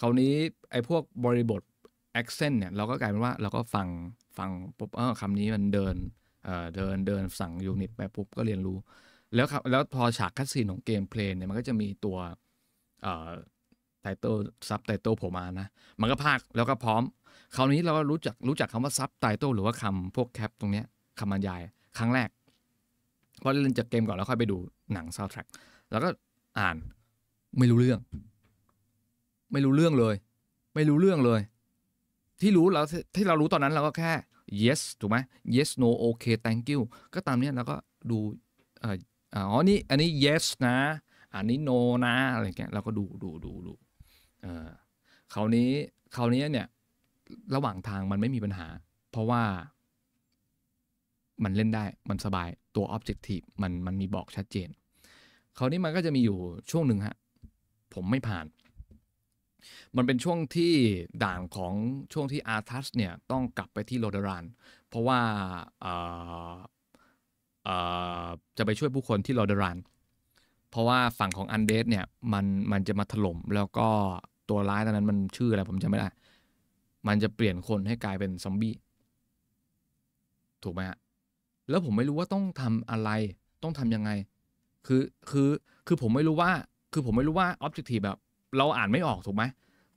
คราวนี้ ไอ้พวกบริบท accent เนี่ย เราก็กลายเป็นว่าเราก็ฟัง ฟังปุ๊บเออคำนี้มันเดินเออเดินเดิน สั่งยูนิตไปปุ๊บ ก็เรียนรู้ แล้วครับแล้วพอฉากคัดซีนของเกมเพลย์เนี่ยมันก็จะมีตัวเอ่อไตเติลซับไตเติลผม่มานะ มันก็พากแล้วก็พร้อม คราวนี้เราก็รู้จักรู้จักคำว่าซับไตเติลหรือว่าคำพวกแคปตรงเนี้ยคำบรรยายครั้งแรกเพราะเล่นจากเกมก่อนแล้วค่อยไปดูหนังซาวด์แทร็ก แล้วก็อ่านไม่รู้เรื่อง ไม่รู้เรื่องเลย ไม่รู้เรื่องเลย ที่รู้เราที่เรารู้ตอนนั้นเราก็แค่ yes ถูกไหม yes no okay thank you ก็ตามเนี้ยเราก็ดูอ๋อ นี่อันนี้ yes นะ อันนี้ no นะอะไรเงี้ยเราก็ดูดูดูดูคราวนี้คราวนี้เนี่ยระหว่างทางมันไม่มีปัญหา เพราะว่ามันเล่นได้มันสบายตัวออบเจกตีฟมันมันมีบอกชัดเจนคราวนี้มันก็จะมีอยู่ช่วงหนึ่งฮะผมไม่ผ่าน มันเป็นช่วงที่ด่านของช่วงที่อาร์ทัสเนี่ยต้องกลับไปที่โรดารานเพราะว่าจะไปช่วยผู้คนที่โรดารานเพราะว่าฝั่งของอันเดสเนี่ยมันมันจะมาถล่มแล้วก็ตัวร้ายตอนนั้นมันชื่ออะไรผมจำไม่ได้ มันจะเปลี่ยนคนให้กลายเป็นซอมบี้ถูกไหมฮะแล้วผมไม่รู้ว่าต้องทำอะไร ต้องทํำยังไงคือคือคือผมไม่รู้ว่าคือผมไม่รู้ว่าออบเจกตีแบบ เราอ่านไม่ออกถูกไหม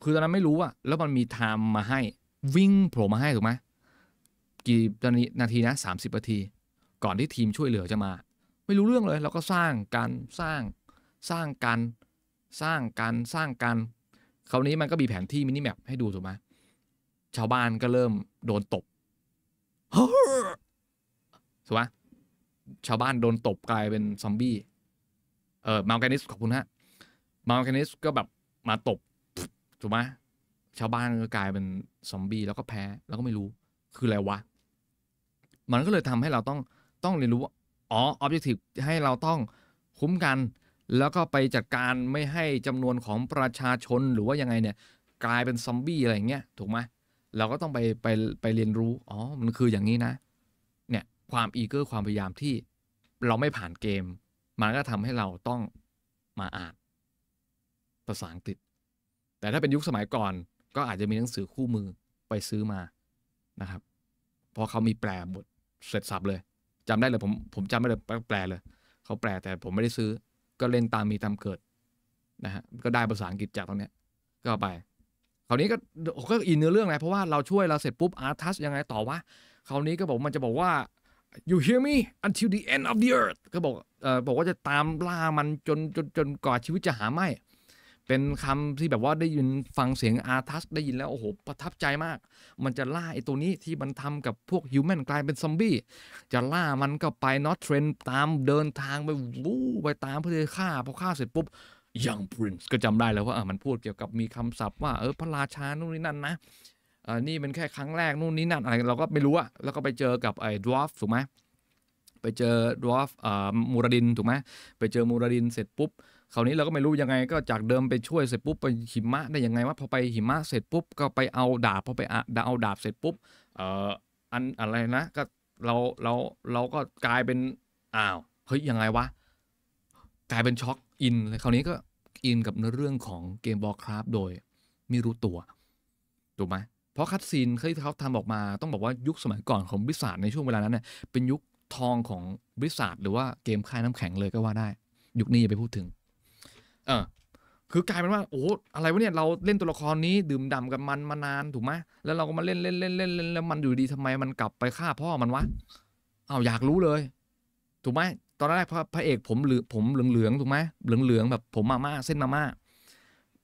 คือตอนนั้นไม่รู้อะแล้วมันมีไทม์มาให้วิ่งโผล่มาให้ ถูกไหมกี่นาทีนาทีนะสามสิบนาที ก่อนที่ทีมช่วยเหลือจะมาไม่รู้เรื่องเลย เราก็สร้างการสร้างสร้างการสร้างการสร้างการคราวนี้มันก็มีแผนที่มินิแมปให้ดูถูกไหมชาวบ้านก็เริ่มโดนตบถูกไหมชาวบ้านโดนตบกลายเป็นซอมบี้เออมาร์กานิสขอบคุณฮะมาร์กานิสก็แบบมาตบถูกไหมชาวบ้านก็กลายเป็นซอมบี้แล้วก็แพ้แล้วก็ไม่รู้คืออะไรวะมันก็เลยทำให้เราต้องต้องเรียนรู้ว่าอ๋อ o b j e c t ต v e ให้เราต้องคุ้มกัน แล้วก็ไปจัดการไม่ให้จำนวนของประชาชนหรือว่ายังไงเนี่ยกลายเป็นซอมบี้อะไรอย่างเงี้ยถูกไหมเราก็ต้องไปไปไปเรียนรู้อ๋อมันคืออย่างนี้นะเนี่ยความอีเกอร์ ความพยายามที่เราไม่ผ่านเกมมันก็ทำให้เราต้องมาอ่านภาษาอังกฤษแต่ถ้าเป็นยุคสมัยก่อน ก็อาจจะมีหนังสือคู่มือไปซื้อมานะครับพอเขามีแปลบทเสร็จสับเลยจำได้เลยผมผมจำไม่ได้แปลเลย เขาแปล แต่ผมไม่ได้ซื้อ ก็เล่นตามมีตามเกิดนะฮะก็ได้ภาษาอังกฤษจากตรงเนี้ยก็ไปคราวนี้ก็ก็อินเนื้อเรื่องไงเพราะว่าเราช่วยเราเสร็จปุ๊บอาร์ทัสยังไงต่อวะคราวนี้ก็บอกมันจะบอกว่า you hear me until the end of the earth ก็บอกเอ่อบอกว่าจะตามล่ามันจนจนจนก่อชีวิตจะหาไม่เป็นคำที่แบบว่าได้ยินฟังเสียงอาทัสได้ยินแล้วโอ้โหประทับใจมาก มันจะล่าไอตัวนี้ที่มันทำกับพวกฮิวแมนกลายเป็นซอมบี้จะล่ามันก็ไปน็อตเทรนตามเดินทางไปวู้ไปตามเพื่อจะฆ่าพอฆ่าเสร็จปุ๊บยังปรินซ์ก็จำได้แล้วว่ามันพูดเกี่ยวกับมีคำศัพท์ว่า เออ พระราชาโน่นนี่นั่นนะอ่นี่เป็นแค่ครั้งแรก นู่นนี่นั่นอะไรเราก็ไม่รู้อะแล้วก็ไปเจอกับไอ้ดวอฟถูกไหมไปเจอดวอฟอ่ามูรดินถูกไหมไปเจอมูรดินเสร็จปุ๊บคราวนี้เราก็ไม่รู้ยังไงก็จากเดิมไปช่วยเสร็จปุ๊บไปหิมะได้ยังไงว่าพอไปหิมะเสร็จปุ๊บก็ไปเอาดาบพอไปเอาดาบเสร็จปุ๊บเอ่ออันอะไรนะก็เราเราเราก็กลายเป็นอ้าวเฮ้ยยังไงวะกลายเป็นช็อกอินคราวนี้ก็อินกับเนื้อเรื่องของเกมบอลคราฟโดยไม่รู้ตัวถูกไหมเพราะคัดซีนที่เขาทำออกมา ต้องบอกว่ายุคสมัยก่อนของบริษัทในช่วงเวลานั้นเนี่ยเป็นยุคทองของบริษัทหรือว่าเกมค่ายน้ำแข็งเลยก็ว่าได้ ยุคนี้อย่าไปพูดถึงเออคือกลายเป็นว่า โอ้ อะไรวะเนี่ย เราเล่นตัวละครนี้ดื่มด่ากับมันมานานถูกไหมแล้วเราก็มาเล่นเล่นเล่นเล่นเล่นแล้วมันอยู่ดีทำไมมันกลับไปฆ่าพ่อมันวะ เอาอยากรู้เลย ถูกไหมตอนแรกพระเอกผมหรือผมเหลืองๆถูกไหม เหลืองงแบบผมมาม่าเส้นมาม่า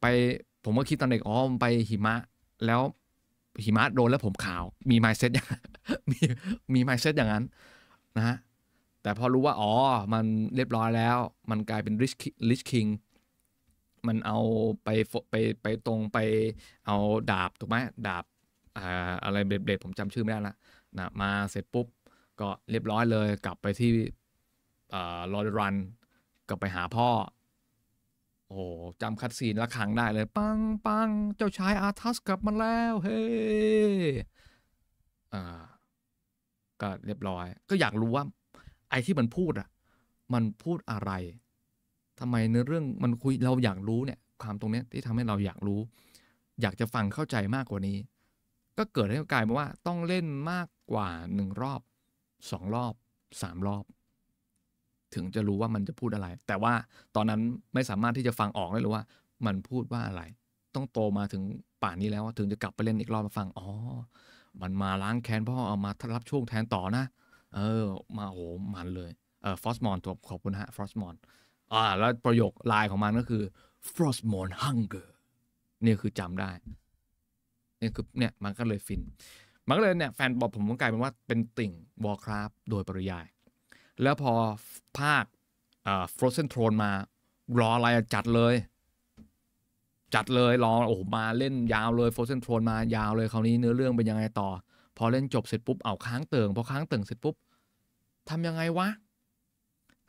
ไปผมก็คิดตอนเด็ก อ๋อ ไปหิมะ แล้วหิมะโดนแล้วผมขาว มีไมเซ็ตอย่าง มีมีไมเซ็ตอย่างนั้น นะฮะ แต่พอรู้ว่า อ๋อ มันเรียบร้อยแล้ว มันกลายเป็นริชริชคิงมันเอาไปไปไปตรงไปเอาดาบถูกไหมดาบอะไรเบลดผมจำชื่อไม่ได้ละนะมาเสร็จปุ๊บก็เรียบร้อยเลย กลับไปที่ลอร์ดรันกลับไปหาพ่อ โอ้จำคัดซีนละครั้งได้เลย ปังปังเจ้าชายอาทัสกลับมาแล้วเฮ้อ่าก็เรียบร้อย ก็อยากรู้ว่าไอ้ที่มันพูดอ่ะมันพูดอะไรทำไมเนื้อเรื่องมันคุยเราอยากรู้เนี่ยความตรงนี้ที่ทำให้เราอยากรู้ อยากจะฟังเข้าใจมากกว่านี้ ก็เกิดให้กลายมาว่าต้องเล่นมากกว่า1รอบ2รอบ3รอบถึงจะรู้ว่ามันจะพูดอะไร แต่ว่าตอนนั้นไม่สามารถที่จะฟังออกได้หรือว่า มันพูดว่าอะไร ต้องโตมาถึงป่านนี้แล้วถึงจะกลับไปเล่นอีกรอบมาฟังอ๋อมันมาล้างแค้นพ่อเอามารับช่วงแทนต่อนะ เออ มาโหมันเลยเออฟอสมอนตัวขอบคุณฮะฟอสมอนอ่าแล้วประโยคลายของมันก็คือ f r o s t m o r n Hunger นี่คือจำได้นี่คือเนี่ยมันก็เลยฟิน มันก็เลยเนี่ยแฟนบอกผม่ากลายเป็นว่าเป็นติ่งวอลคราฟโดยปริยาย แล้วพอภาคอ่า Frozen Throne มารออะไรจัดเลย จัดเลยรอโอ้โหมาเล่นยาวเลย Frozen Throne มายาวเลยคราวนี้เนื้อเรื่องเป็นยังไงต่อ พอเล่นจบเสร็จปุ๊บเอาค้างเติ่งพอค้างเติ่งเสร็จปุ๊บทำยังไงวะ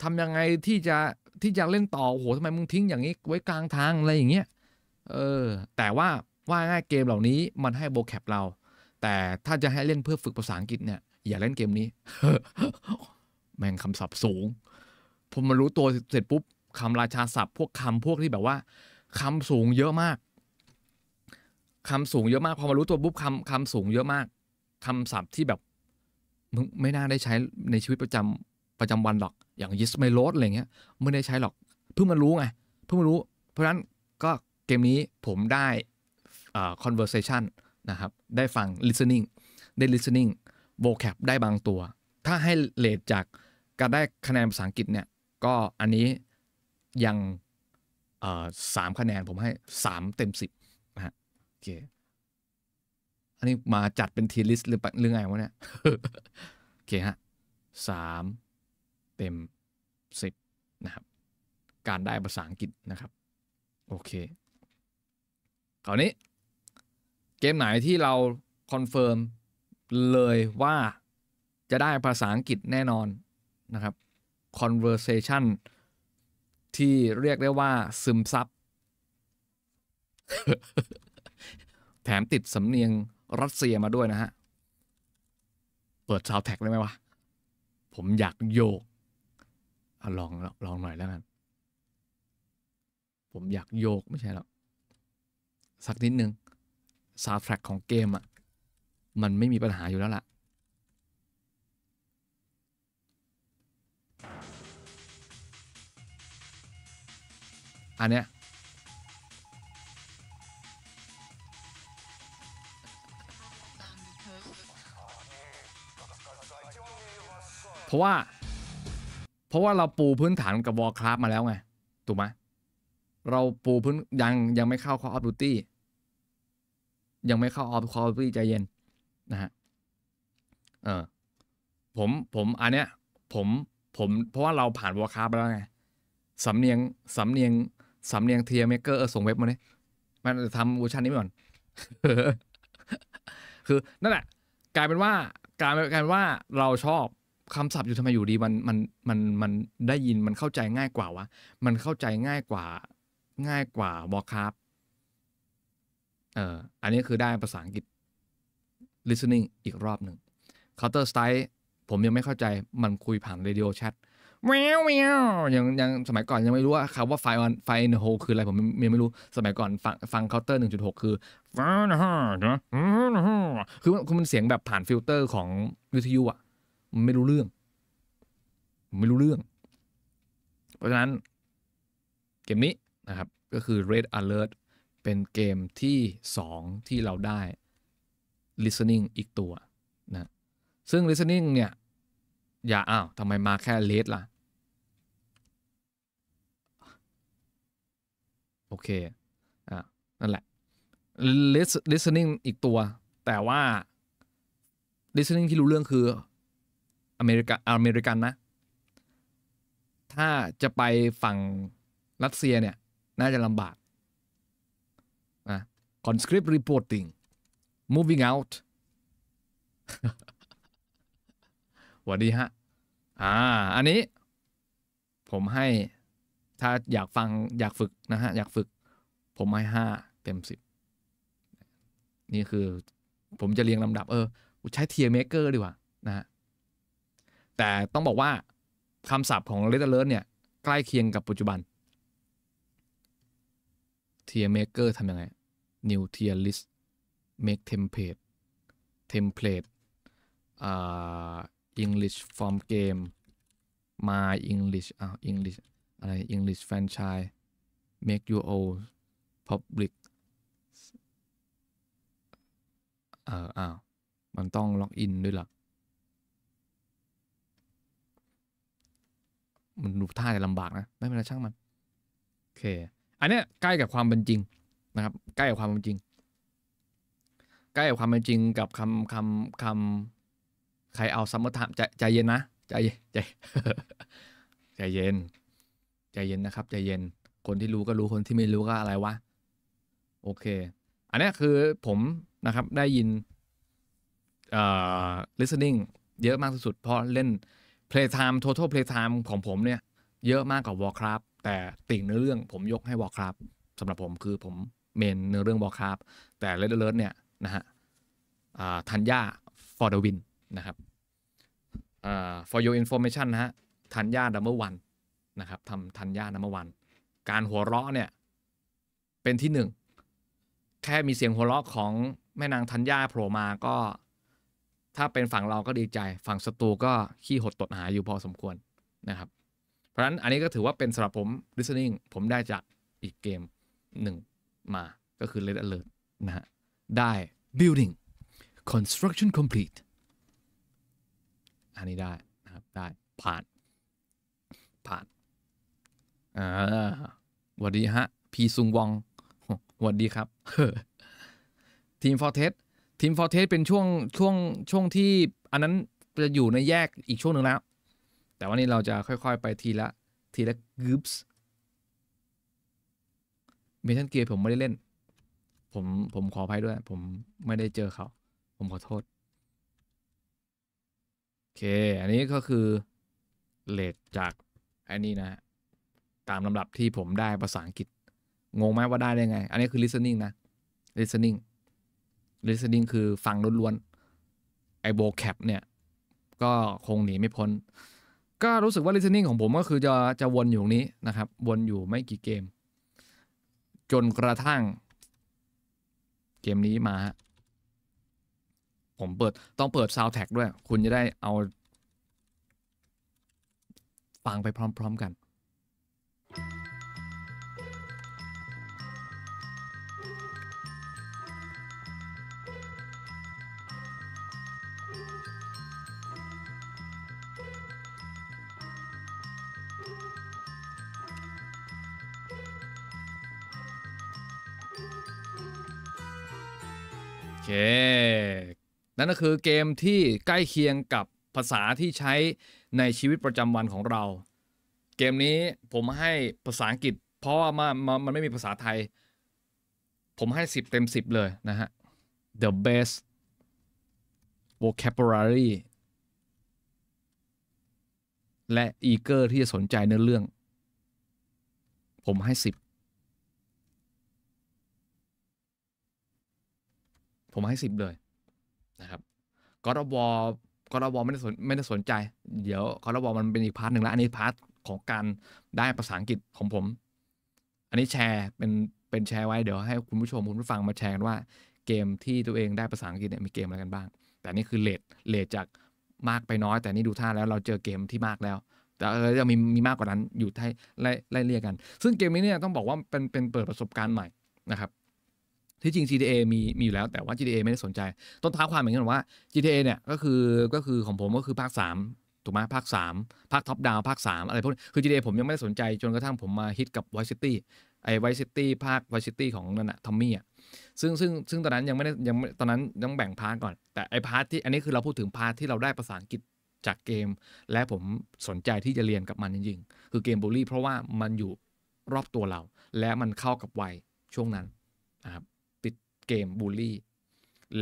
ทำยังไงที่จะที่อยากเล่นต่อโอ้โหทำไมมึงทิ้งอย่างนี้ไว้กลางทางอะไรอย่างเงี้ยเออแต่ว่าว่าง่ายเกมเหล่านี้มันให้โบแคปเราแต่ถ้าจะให้เล่นเพื่อฝึกภาษาอังกฤษเนี่ย อย่าเล่นเกมนี้แม่งคำศัพท์สูง ผมมารู้ตัวเสร็จปุ๊บคำราชาศัพท์พวกคำพวกที่แบบว่าคำสูงเยอะมากคำสูงเยอะมากพอมารู้ตัวปุ๊บคำคำสูงเยอะมากคำศัพท์ที่แบบมึงไม่น่าได้ใช้ในชีวิตประจำประจำวันหรอกอย่างยิสไมโลสอะไรเงี้ยไม่ได้ใช้หรอก เพิ่งมารู้ไงเพิ่งมารู้เพราะฉะนั้นก็เกมนี้ผมได้ conversation นะครับ ได้ฟัง listening ได้ listening vocab ได้บางตัว ถ้าให้เลทจากการได้คะแนนภาษาอังกฤษเนี่ยก็อันนี้ยังสามคะแนนผมให้สามเต็มสิบนะฮะโอเคอันนี้มาจัดเป็นทีลิสต์หรือเรื่องไงวะเนี่ย โอเคฮะสามเต็ม10นะครับ การได้ภาษาอังกฤษนะครับ โอเคคราวนี้เกมไหนที่เราคอนเฟิร์มเลยว่าจะได้ภาษาอังกฤษแน่นอนนะครับ conversation ที่เรียกได้ว่าซึมซับแถมติดสำเนียงรัสเซียมาด้วยนะฮะ เปิดซาวแท็กได้ไหมวะ ผมอยากโยกอลองลองหน่อยแล้วกัน ผมอยากโยกไม่ใช่หรอกสักนิดนึงซาวด์แทร็กของเกมอะ่ะ มันไม่มีปัญหาอยู่แล้วล่ะ อันเนี้ยเพราะว่าเพราะว่าเราปูพื้นฐานกับวอลคราฟมาแล้วไง ถูกไหมเราปูพื้นยังยังไม่เข้าคออฟดูตี้ ยังไม่เข้าออฟคออฟตี้ใจเย็นนะฮะ เออผมผมอันเนี้ยผมผม เพราะว่าเราผ่านวอลคราฟมาแล้วไง สำเนียงสำเนียงสำเนียงเทียเมเกอร์ส่งเว็บมาเนี่ยมันจะทำเวอร์ชันนี้ไปก่อนคือนั่นแหละกลายเป็นว่ากลายเป็นว่าเราชอบคำศัพท์อยู่ทำไมอยู่ดีมันมันมันมันได้ยินมันเข้าใจง่ายกว่า วะ มันเข้าใจง่ายกว่า ง่ายกว่าวอลคับเอออันนี้คือได้ภาษาอังกฤษ listening อีกรอบหนึ่ง counter strike ผมยังไม่เข้าใจมันคุยผ่านเรดิโอแชทแมวแมวยังยังสมัยก่อนยังไม่รู้ว่าคำว่าไฟออนไฟในโฮคืออะไรผมยังไม่รู้สมัยก่อนฟังฟังเคาน์เตอร์หนึ่งจุดหกคือ คือมันเสียงแบบผ่านฟิลเตอร์ของวิทยุอ่ะมันไม่รู้เรื่องมไม่รู้เรื่อง เพราะฉะนั้นเกมนี้นะครับก็คือ Red Alert เป็นเกมที่ 2 ที่เราได้ listening อีกตัวนะซึ่ง listening เนี่ยอย่าอ้าวทำไมมาแค่ red ล่ะโอเคอ่ะนั่นแหละ listening อีกตัว แต่ว่า listening ที่รู้เรื่องคืออเมริกาอเมริกันนะถ้าจะไปฝั่งรัสเซียเนี่ยน่าจะลำบากนะ conscript reporting moving out วัสดีฮะอ่าอันนี้ ผมให้ถ้าอยากฟังอยากฝึกนะฮะ อยากฝึก ผมให้ห้าเต็มสิบนี่คือผมจะเรียงลำดับ เออใช้เทียร์เมเกอร์ดีกว่านะฮะแต่ต้องบอกว่า คำศัพท์ของ Red Alert เนี่ย ใกล้เคียงกับปัจจุบัน Tier Maker ทำยังไง New Tier List Make Template Template uh, English f o r m Game My English อ้าว English อะไร English Franchise Make your own public อ้าวมันต้องล็อกอินด้วยหรอมันดูท่าจะลำบากนะไม่เป็นไรช่างมันโอเค อันเนี้ยใกล้กับความเป็นจริงนะครับ ใกล้กับความเป็นจริง ใกล้กับความเป็นจริงกับคำคำคำใครเอาสมมติ์ามใจใจเย็นนะใจใจใจเย็นใจเย็นนะครับใจเย็นคนที่รู้ก็รู้คนที่ไม่รู้ก็อะไรวะโอเค อันนี้คือผมนะครับได้ยินเออ่ listening เยอะมากสุดๆเพราะเล่น Playtime Total Playtime ของผมเนี่ยเยอะมากกว่า Warcraft แต่ติ่งเนื้อเรื่องผมยกให้ Warcraft สำหรับผมคือผมเมนเนื้อเรื่อง Warcraft แต่ Red Alert เนี่ยนะฮะทันย่า for the win นะครับ for your information นะฮะทันย่า number one นะครับทำทันย่า number one การหัวเราะเนี่ยเป็นที่หนึ่งแค่มีเสียงหัวเราะของแม่นางทันย่าโผล่มาก็ถ้าเป็นฝั่งเราก็ดีใจฝั่งศัตรูก็ขี้หดตดหายอยู่พอสมควรนะครับ เพราะฉะนั้นอันนี้ก็ถือว่าเป็นสำหรับผม listening ผมได้จากอีกเกมหนึ่งมาก็คือ Red Alert นะฮะได้ building construction complete อันนี้ได้นะครับได้ผ่านผ่านอ่าวัสดีฮะ พีซุงวองวัสดีครับ ทีมฟอร์เทสทีมฟอร์เทสเป็นช่วงช่วงช่วงที่อันนั้นจะอยู่ในแยกอีกช่วงหนึ่งแล้ว แต่วันนี้เราจะค่อยๆไปทีละทีละกรุ๊ปส์เมทันเกียร์ผมไม่ได้เล่น ผมผมขออภัยด้วย ผมไม่ได้เจอเขา ผมขอโทษโอเคอันนี้ก็คือเลดจาก อันนี้นะตามลำดับที่ผมได้ภาษาอังกฤษ งงไหมว่าได้ได้ไง อันนี้คือ listening นะ listening listening คือฟังล้วนๆไอโบแคปเนี่ย ก็คงหนีไม่พ้น ก็รู้สึกว่า listening ของผมก็คือจะจะวนอยู่ตรงนี้นะครับวนอยู่ไม่กี่เกม จนกระทั่งเกมนี้มาผมเปิดต้องเปิดซาวแท็กด้วย คุณจะได้เอา ฟังไปพร้อม ๆกันนั่นก็คือเกมที่ใกล้เคียงกับภาษาที่ใช้ในชีวิตประจำวันของเรา เกมนี้ผมให้ภาษาอังกฤษเพราะว่ามันไม่มีภาษาไทย ผมให้ 10 เต็ม 10 เลยนะฮะ the best vocabulary และอีเกอร์ที่จะสนใจในเรื่อง ผมให้10ผมให้สิบเลยนะครับกอร์ดวอลกอร์ดวอลไม่ได้สนไม่ได้สนใจ เดี๋ยวกอร์ดวอลมันเป็นอีกพาร์ทหนึ่งแล้ว อันนี้พาร์ทของการได้ภาษาอังกฤษของผม อันนี้แชร์เป็นเป็นแชร์ไว้เดี๋ยวให้คุณผู้ชมคุณผู้ฟังมาแชร์กันว่าเกมที่ตัวเองได้ภาษาอังกฤษเนี่ยมีเกมอะไรกันบ้าง แต่นี่คือเลทเลทจากมากไปน้อย แต่นี่ดูท่าแล้วเราเจอเกมที่มากแล้ว แต่เออจะมีมีมากกว่านั้นอยู่ไล่ไล่เรียกกัน ซึ่งเกมนี้เนี่ยต้องบอกว่าเป็นเป็นเปิดประสบการณ์ใหม่นะครับที่จริง GTA มีมีอยู่แล้วแต่ว่า GTA ไม่ได้สนใจต้นท้าความเหมือนกันว่า GTA เนี่ยก็คือก็คือของผมก็คือภาค 3 ถูกไหมภาค 3 ภาคท็อปดาวภาค3อะไรพวกนี้คือ GTA ผมยังไม่ได้สนใจจนกระทั่งผมมาฮิตกับ Vice City ไอ้ Vice City ภาค Vice City ของนั่นอะทอมมี่อะซึ่งซึ่งซึ่งตอนนั้นยังไม่ได้ยังตอนนั้นต้องแบ่งพาร์ทก่อน แต่ไอ้พาร์ทที่อันนี้คือเราพูดถึงพาร์ทที่เราได้ภาษาอังกฤษจากเกมและผมสนใจที่จะเรียนกับมันจริงๆคือเกมบูลลี่เพราะว่ามันอยู่รอบตัวเราและมันเข้ากับวัยช่วงนั้นนะครับเกมบูลลี่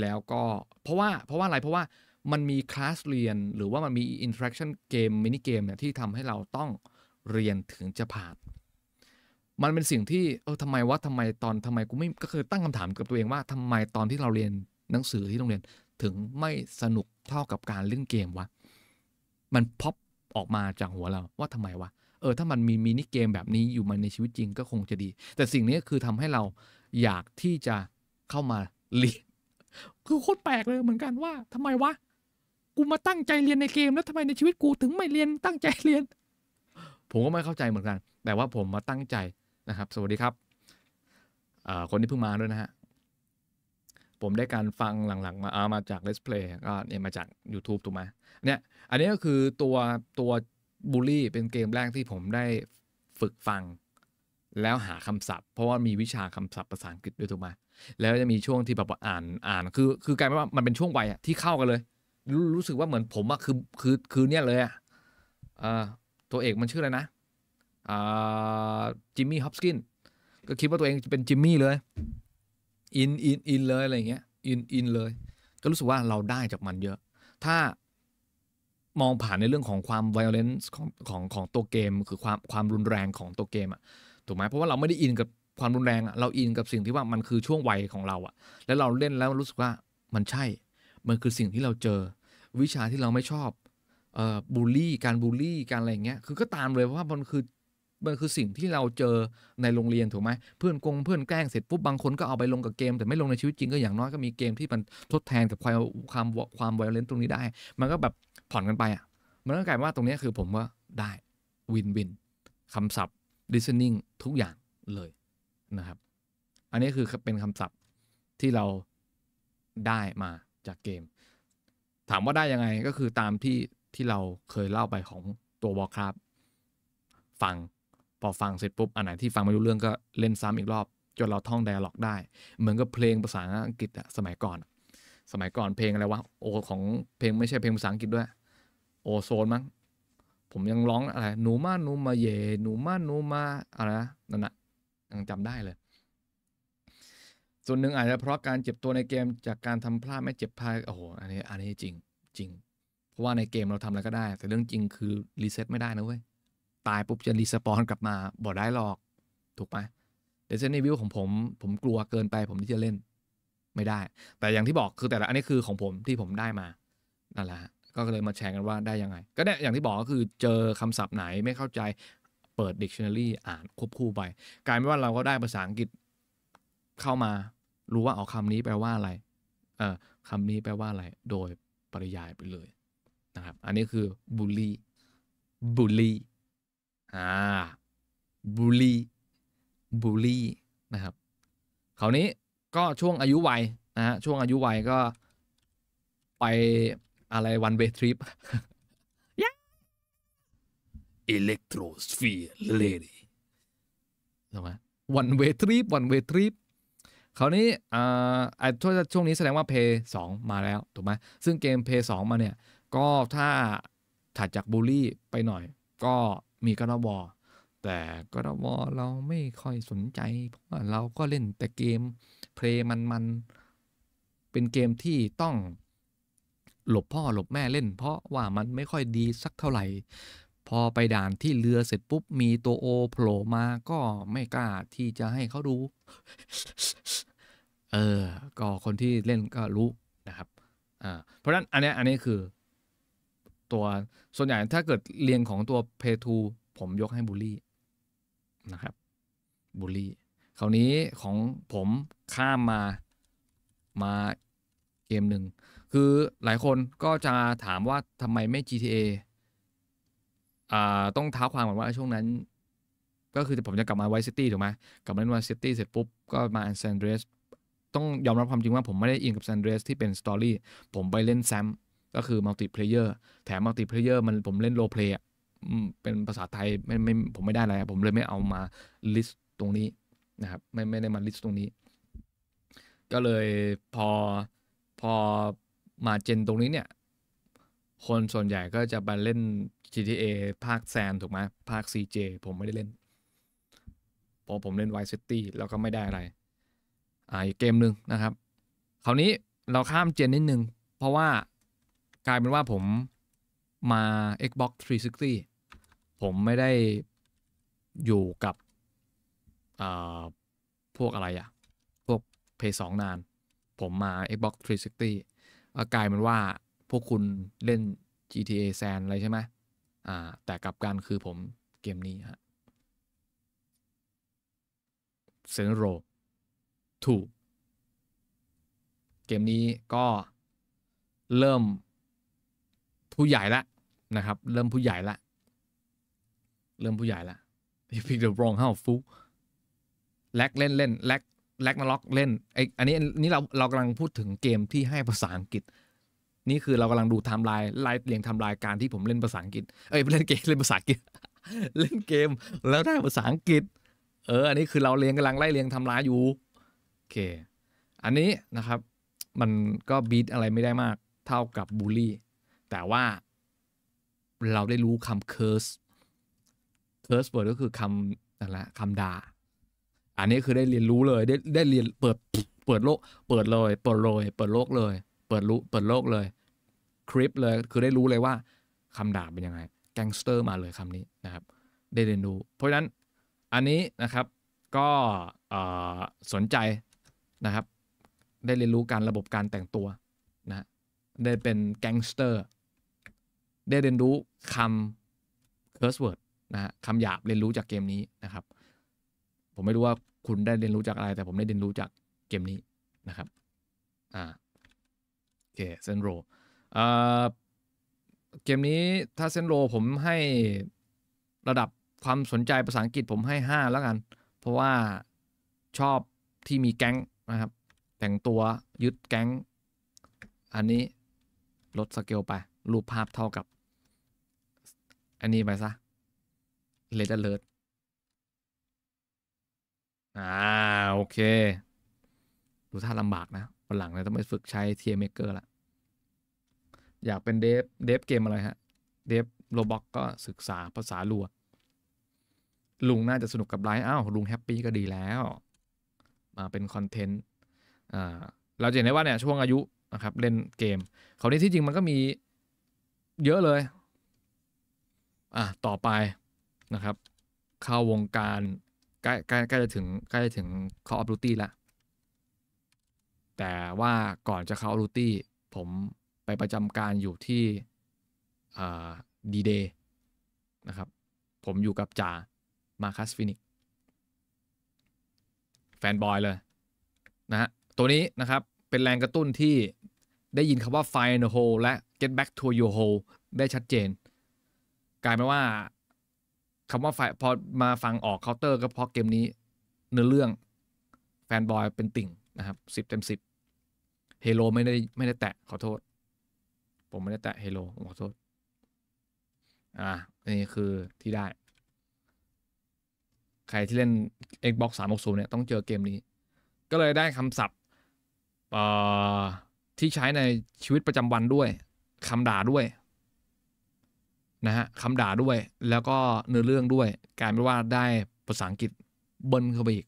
แล้วก็เพราะว่าเพราะว่าอะไรเพราะว่ามันมีคลาสเรียน หรือว่ามันมีอินเทอร์แอคชั่นเกม มินิเกมเนี่ยที่ทำให้เราต้องเรียนถึงจะผ่าน มันเป็นสิ่งที่ เออทำไมวะทำไมตอนทำไมกูไม่ ก็คือตั้งคำถามกับตัวเองว่าทำไมตอนที่เราเรียนหนังสือที่โรงเรียนถึงไม่สนุกเท่ากับการเล่นเกมวะ มันพอปออกมาจากหัวเราว่าทำไมวะเออถ้ามันมีมินิเกมแบบนี้อยู่มาในชีวิตจริงก็คงจะดี แต่สิ่งนี้คือทำให้เราอยากที่จะเข้ามาเรียนคือโคตรแปลกเลยเหมือนกันว่าทำไมวะกูมาตั้งใจเรียนในเกม แล้วทำไมในชีวิตกู ถึงไม่เรียนตั้งใจเรียน ผมก็ไม่เข้าใจเหมือนกัน แต่ว่าผมมาตั้งใจนะครับ สวัสดีครับ คนที่เพิ่งมาด้วยนะฮะ ผมได้การฟังหลังๆ มาเอามาจาก Let's Play ก็เนี่ยมาจาก YouTube ถูกไหมเนี่ยอันนี้ก็คือตัวตัวบูลลี่เป็นเกมแรกที่ผมได้ฝึกฟังแล้วหาคำศัพท์เพราะว่ามีวิชาคำศัพท์ภาษาอังกฤษด้วยถูกไหมแล้วจะมีช่วงที่แบบอ่านอ่าน คือคือกลายเป็นว่ามันเป็นช่วงวัยที่เข้ากันเลยรรู้สึกว่าเหมือนผมอะคือคือคือเนี่ยเลยอะตัวเอกมันชื่ออะไรนะจิมมี่ ฮอปกิน ก็คิดว่าตัวเองจะเป็นจิมมี่เลย อิน อินอินเลยอะไรเงี้ย อิน อิน เลย ก็รู้สึกว่าเราได้จากมันเยอะ ถ้ามองผ่านในเรื่องของความไวโอเลนซ์ของของของตัวเกม คือความความรุนแรงของตัวเกมอะถูกไหมเพราะว่าเราไม่ได้อินกับความรุนแรง เราอินกับสิ่งที่ว่ามันคือช่วงวัยของเราอ่ะแล้วเราเล่นแล้วรู้สึกว่ามันใช่ มันคือสิ่งที่เราเจอวิชาที่เราไม่ชอบเอ่อบูลลี่ การบูลลี่ การอะไรเงี้ยคือก็ตามเลยว่ามันคือมันคือสิ่งที่เราเจอในโรงเรียนถูกไหมเพื่อนกงเพื่อนแกล้งเสร็จปุ๊บบางคนก็เอาไปลงกับเกม แต่ไม่ลงในชีวิตจริงก็อย่างน้อยก็มีเกมที่มันทดแทนกับความความความไวเลนตรงนี้ได้ มันก็แบบผ่อนกันไปอ่ะมันก็กลายว่าตรงนี้คือผมว่าได้วินวินคำศัพท์ listening ทุกอย่างเลยนะครับ อันนี้คือเป็นคำศัพท์ที่เราได้มาจากเกม ถามว่าได้ยังไงก็คือตามที่ที่เราเคยเล่าไปของตัววอลครับ ฟัง พอฟังเสร็จปุ๊บ อันไหนที่ฟังไม่รู้เรื่องก็เล่นซ้ำอีกรอบ จนเราท่องไดอะล็อกได้ เหมือนกับเพลงภาษาอังกฤษอะสมัยก่อน สมัยก่อนเพลงอะไรวะ โอของเพลงไม่ใช่เพลงภาษาอังกฤษด้วยโอโซนมั้งผมยังร้องอะไรหนูมาหนูมาเยหนูมาหนูมาอะไรนะนั่นนะยังจำได้เลย ส่วนหนึ่งอาจจะเพราะการเจ็บตัวในเกมจากการทำพลาดไม่เจ็บพลาดโอ้โหอันนี้อันนี้จริงจริง เพราะว่าในเกมเราทำอะไรก็ได้ แต่เรื่องจริงคือรีเซ็ตไม่ได้นะเว้ยตายปุ๊บจะรีสปอนกลับมา บ่ได้หรอก ถูกไหมเดซเซนวิวของผม ผมกลัวเกินไป ผมที่จะเล่น ไม่ได้ แต่อย่างที่บอกคือแต่ละอันนี้คือของผมที่ผมได้มานั่นแหละก็เลยมาแชร์กันว่าได้ยังไง ก็เนี่ยอย่างที่บอกก็คือเจอคำศัพท์ไหนไม่เข้าใจเปิด dictionary อ่านควบคู่ไป กลายเป็นว่าเราก็ได้ภาษาอังกฤษ เข้ามา รู้ว่าเอาคำนี้แปลว่าอะไรเออคำนี้แปลว่าอะไร โดยปริยายไปเลยนะครับอันนี้คือบูลลี่บูลลี่อ่าบูลลี่บูลลี่นะครับคราวนี้ก็ช่วงอายุวัยนะฮะช่วงอายุวัยก็ ไปอะไร one way trip อิเล็กโทรสเฟียร์เลดี้ถูกไหม one way trip one way trip คราวนี้ อ่า ช่วงนี้แสดงว่าเพย์สองมาแล้ว ถูกไหมซึ่งเกมเพย์สองมาเนี่ย ก็ถ้าถัดจากบูลลี่ไปหน่อย ก็มีกระบอแต่กรอบอเราไม่ค่อยสนใจ เพราะว่าเราก็เล่นแต่เกม เพลย์มันๆเป็นเกมที่ต้องหลบพ่อหลบแม่เล่นเพราะว่ามันไม่ค่อยดีสักเท่าไหร่ พอไปด่านที่เรือเสร็จปุ๊บ มีตัวโอโผล่มาก็ไม่กล้าที่จะให้เขาดูเออ ก็คนที่เล่นก็รู้นะครับอ่าเพราะฉะนั้นอันนี้อันนี้คือ ตัวส่วนใหญ่ถ้าเกิดเรียงของตัวเพทูผมยกให้บูลลี่ นะครับ บูลลี่คราวนี้ของผมข้ามมามาเกมหนึ่งคือ หลายคนก็จะถามว่าทำไมไม่ GTA อ่าต้องเท้าความก่อนว่าช่วงนั้น ก็คือผมจะกลับมาไวซิตี้ถูกไหมกลับมาเล่นไวซิตี้เสร็จปุ๊บ ก็มาแซนเดรสต้องยอมรับความจริงว่าผมไม่ได้อินกับแซนเดรสที่เป็นสตอรี่ผมไปเล่นแซมก็คือมัลติเพลเยอร์แถมมัลติเพลเยอร์มันผมเล่นโลเพลย์เป็นภาษาไทยไม่ไม่ผมไม่ได้อะไรผมเลยไม่เอามาลิสต์ตรงนี้นะครับไม่ไม่ได้มาลิสต์ตรงนี้ ก็เลยพอพอมาเจนตรงนี้เนี่ย คนส่วนใหญ่ก็จะไปเล่น GTA ภาคแซนถูกไหมภาค CJ ผมไม่ได้เล่น เพราะผมเล่น Vice City แล้วก็ไม่ได้อะไร อ่าอีกเกมหนึ่งนะครับ คราวนี้เราข้ามเจนนิดนึง เพราะว่ากลายเป็นว่าผมมา Xbox 360 ผมไม่ได้อยู่กับพวกอะไรอะพวก p พ2นาน ผมมา Xbox 360กลายมันว่าพวกคุณเล่น GTA แซนอะไรใช่ไหมอ่าแต่กลับกันคือผมเกมนี้ฮะเซนโรถูกเกมนี้ก็ เริ่ม ผู้ใหญ่ละนะครับเริ่มผู้ใหญ่ละ เริ่มผู้ใหญ่ละ You pick the wrong house fool แลกเล่นเล่นแลกแล็กนาล็อกเล่นไออันนี้นี่เราเรากำลังพูดถึงเกมที่ให้ภาษาอังกฤษ นี่คือเรากำลังดูไทม์ไลน์ไล่เรียงไทม์ไลน์การที่ผมเล่นภาษาอังกฤษเอ้ยเล่นเกมเล่นภาษาอังกฤษเล่นเกมแล้วได้ภาษาอังกฤษ เอออันนี้คือเราเรียงกำลังไล่เรียงทำลายอยู่โอเคอันนี้นะครับมันก็บีทอะไรไม่ได้มากเท่ากับบูลลี่แต่ว่าเราได้รู้คำเคิร์สเคิร์สเวิร์ดก็คือคำนั่นแหละคำด่าอันนี้คือได้เรียนรู้เลยได้ได้เรียนเปิดเปิดโลกเปิดเลยเปิดเลยเปิดโลกเลย เปิดรู้เปิดโลกเลย คลิปเลยคือได้รู้เลยว่าคำด่าเป็นยังไงแก๊งสเตอร์มาเลยคำนี้นะครับ ได้เรียนรู้ เพราะฉะนั้นอันนี้นะครับก็สนใจนะครับ ได้เรียนรู้การระบบการแต่งตัวนะได้เป็นแก๊งสเตอร์ได้เรียนรู้คำ c u สเวิร์ดนะฮะคำหยาบเรียนรู้จากเกมนี้นะครับ ผมไม่รู้ว่าคุณได้เรียนรู้จากอะไร แต่ผมได้เรียนรู้จากเกมนี้นะครับอ่าโอเคเซนโรอ่าเกมนี้ถ้าเซนโร ผมให้ระดับความสนใจภาษาอังกฤษผมให้ 5 แล้วกัน เพราะว่าชอบที่มีแก๊งนะครับ แต่งตัว ยึดแก๊งอันนี้ลดสเกลไป รูปภาพเท่ากับ อันนี้ไปซะเลดเลิร์อ่าโอเค ดูท่าลำบากนะวันหลังเลยต้องไปฝึกใช้เทียเมเกอร์ละอยากเป็นเดฟเดฟเกมอะไรฮะเดฟโรบ็อกก็ศึกษาภาษาลัวลุงน่าจะสนุกกับไลฟ์อ้าวลุงแฮปปี้ก็ดีแล้ว มาเป็นคอนเทนต์อ่าเราจะเห็นได้ว่าเนี่ยช่วงอายุนะครับเล่นเกมเขาวนี้ที่จริงมันก็มีเยอะเลยอ่ะต่อไปนะครับ เข้าวงการใกล้ใกล้ใกล้จะถึงใกล้จะถึง c อ l l of d u ละแต่ว่าก่อนจะ Call of d ตี้ผมไปประจำการอยู่ที่ดีเดย์นะครับ ผมอยู่กับจ่ามาคัสฟินิกแฟนบอยเลยนะฮะตัวนี้นะครับเป็นแรงกระตุ้นที่ได้ยินคำว่า Find the Hole และ Get Back to Your Hole ได้ชัดเจน กลายเป็นว่าคำว่าไฟพอมาฟังออกเคาน์เตอร์ก็เพราะเกมนี้เนื้อเรื่อง แฟนบอยเป็นติ่งนะครับสิบเต็มสิบเฮโลไม่ได้ไม่ได้แตะ ขอโทษ ผมไม่ได้แตะเฮโล ขอโทษอ่านี่คือที่ได้ ใครที่เล่น Xbox 360เนี่ยต้องเจอเกมนี้ ก็เลยได้คำศัพท์ที่ใช้ในชีวิตประจำวันด้วยคำด่าด้วยนะฮะคำด่าด้วย แล้วก็เนื้อเรื่องด้วยกลายเป็นว่าได้ภาษาอังกฤษเบิ้ลเข้าไปอีก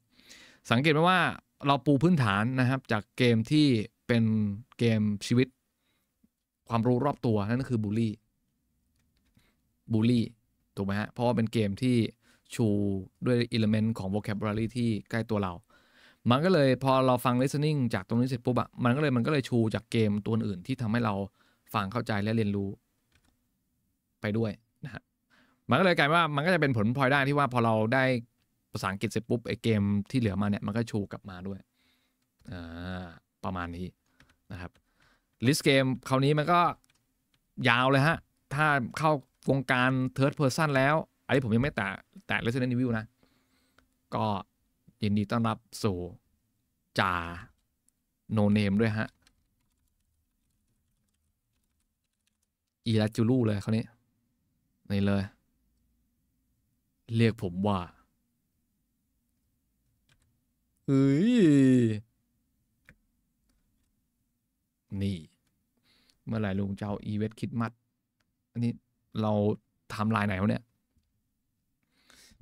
สังเกตไหมว่าเราปูพื้นฐานนะครับจากเกมที่เป็นเกมชีวิต ความรู้รอบตัว นั่นก็คือบูลลี่บูลลี่ถูกไหมฮะ เพราะว่าเป็นเกมที่ชูด้วยอิเลเมนต์ของ vocabulary ที่ใกล้ตัวเรา มันก็เลยพอเราฟัง listening จากตรงนี้เสร็จปุ๊บอะมันก็เลยมันก็เลยชูจากเกมตัวอื่น ที่ทำให้เราฟังเข้าใจและเรียนรู้ไปด้วยนะฮะ มันก็เลยกลายว่ามันก็จะเป็นผลพลอยได้ที่ว่าพอเราได้ภาษาอังกฤษเสร็จปุ๊บไอเกมที่เหลือมาเนี่ยมันก็ชูกลับมาด้วยอ่าประมาณนี้ นะครับลิสเกมคราวนี้มันก็ยาวเลยฮะ ถ้าเข้าวงการ Third Person แล้ว อันนี้ผมยังไม่แตะแตะ Resident Evil นะ ก็ยินดีต้อนรับสู่จ่าโนเนมด้วยฮะอีราจูลูเลยคราวนี้นี่เลย เรียกผมว่าเฮ้ย นี่ เมื่อไหร่ลุงจะเอาอีเวสคิดมัด อันนี้เราทำลายไหนวะเนี่ย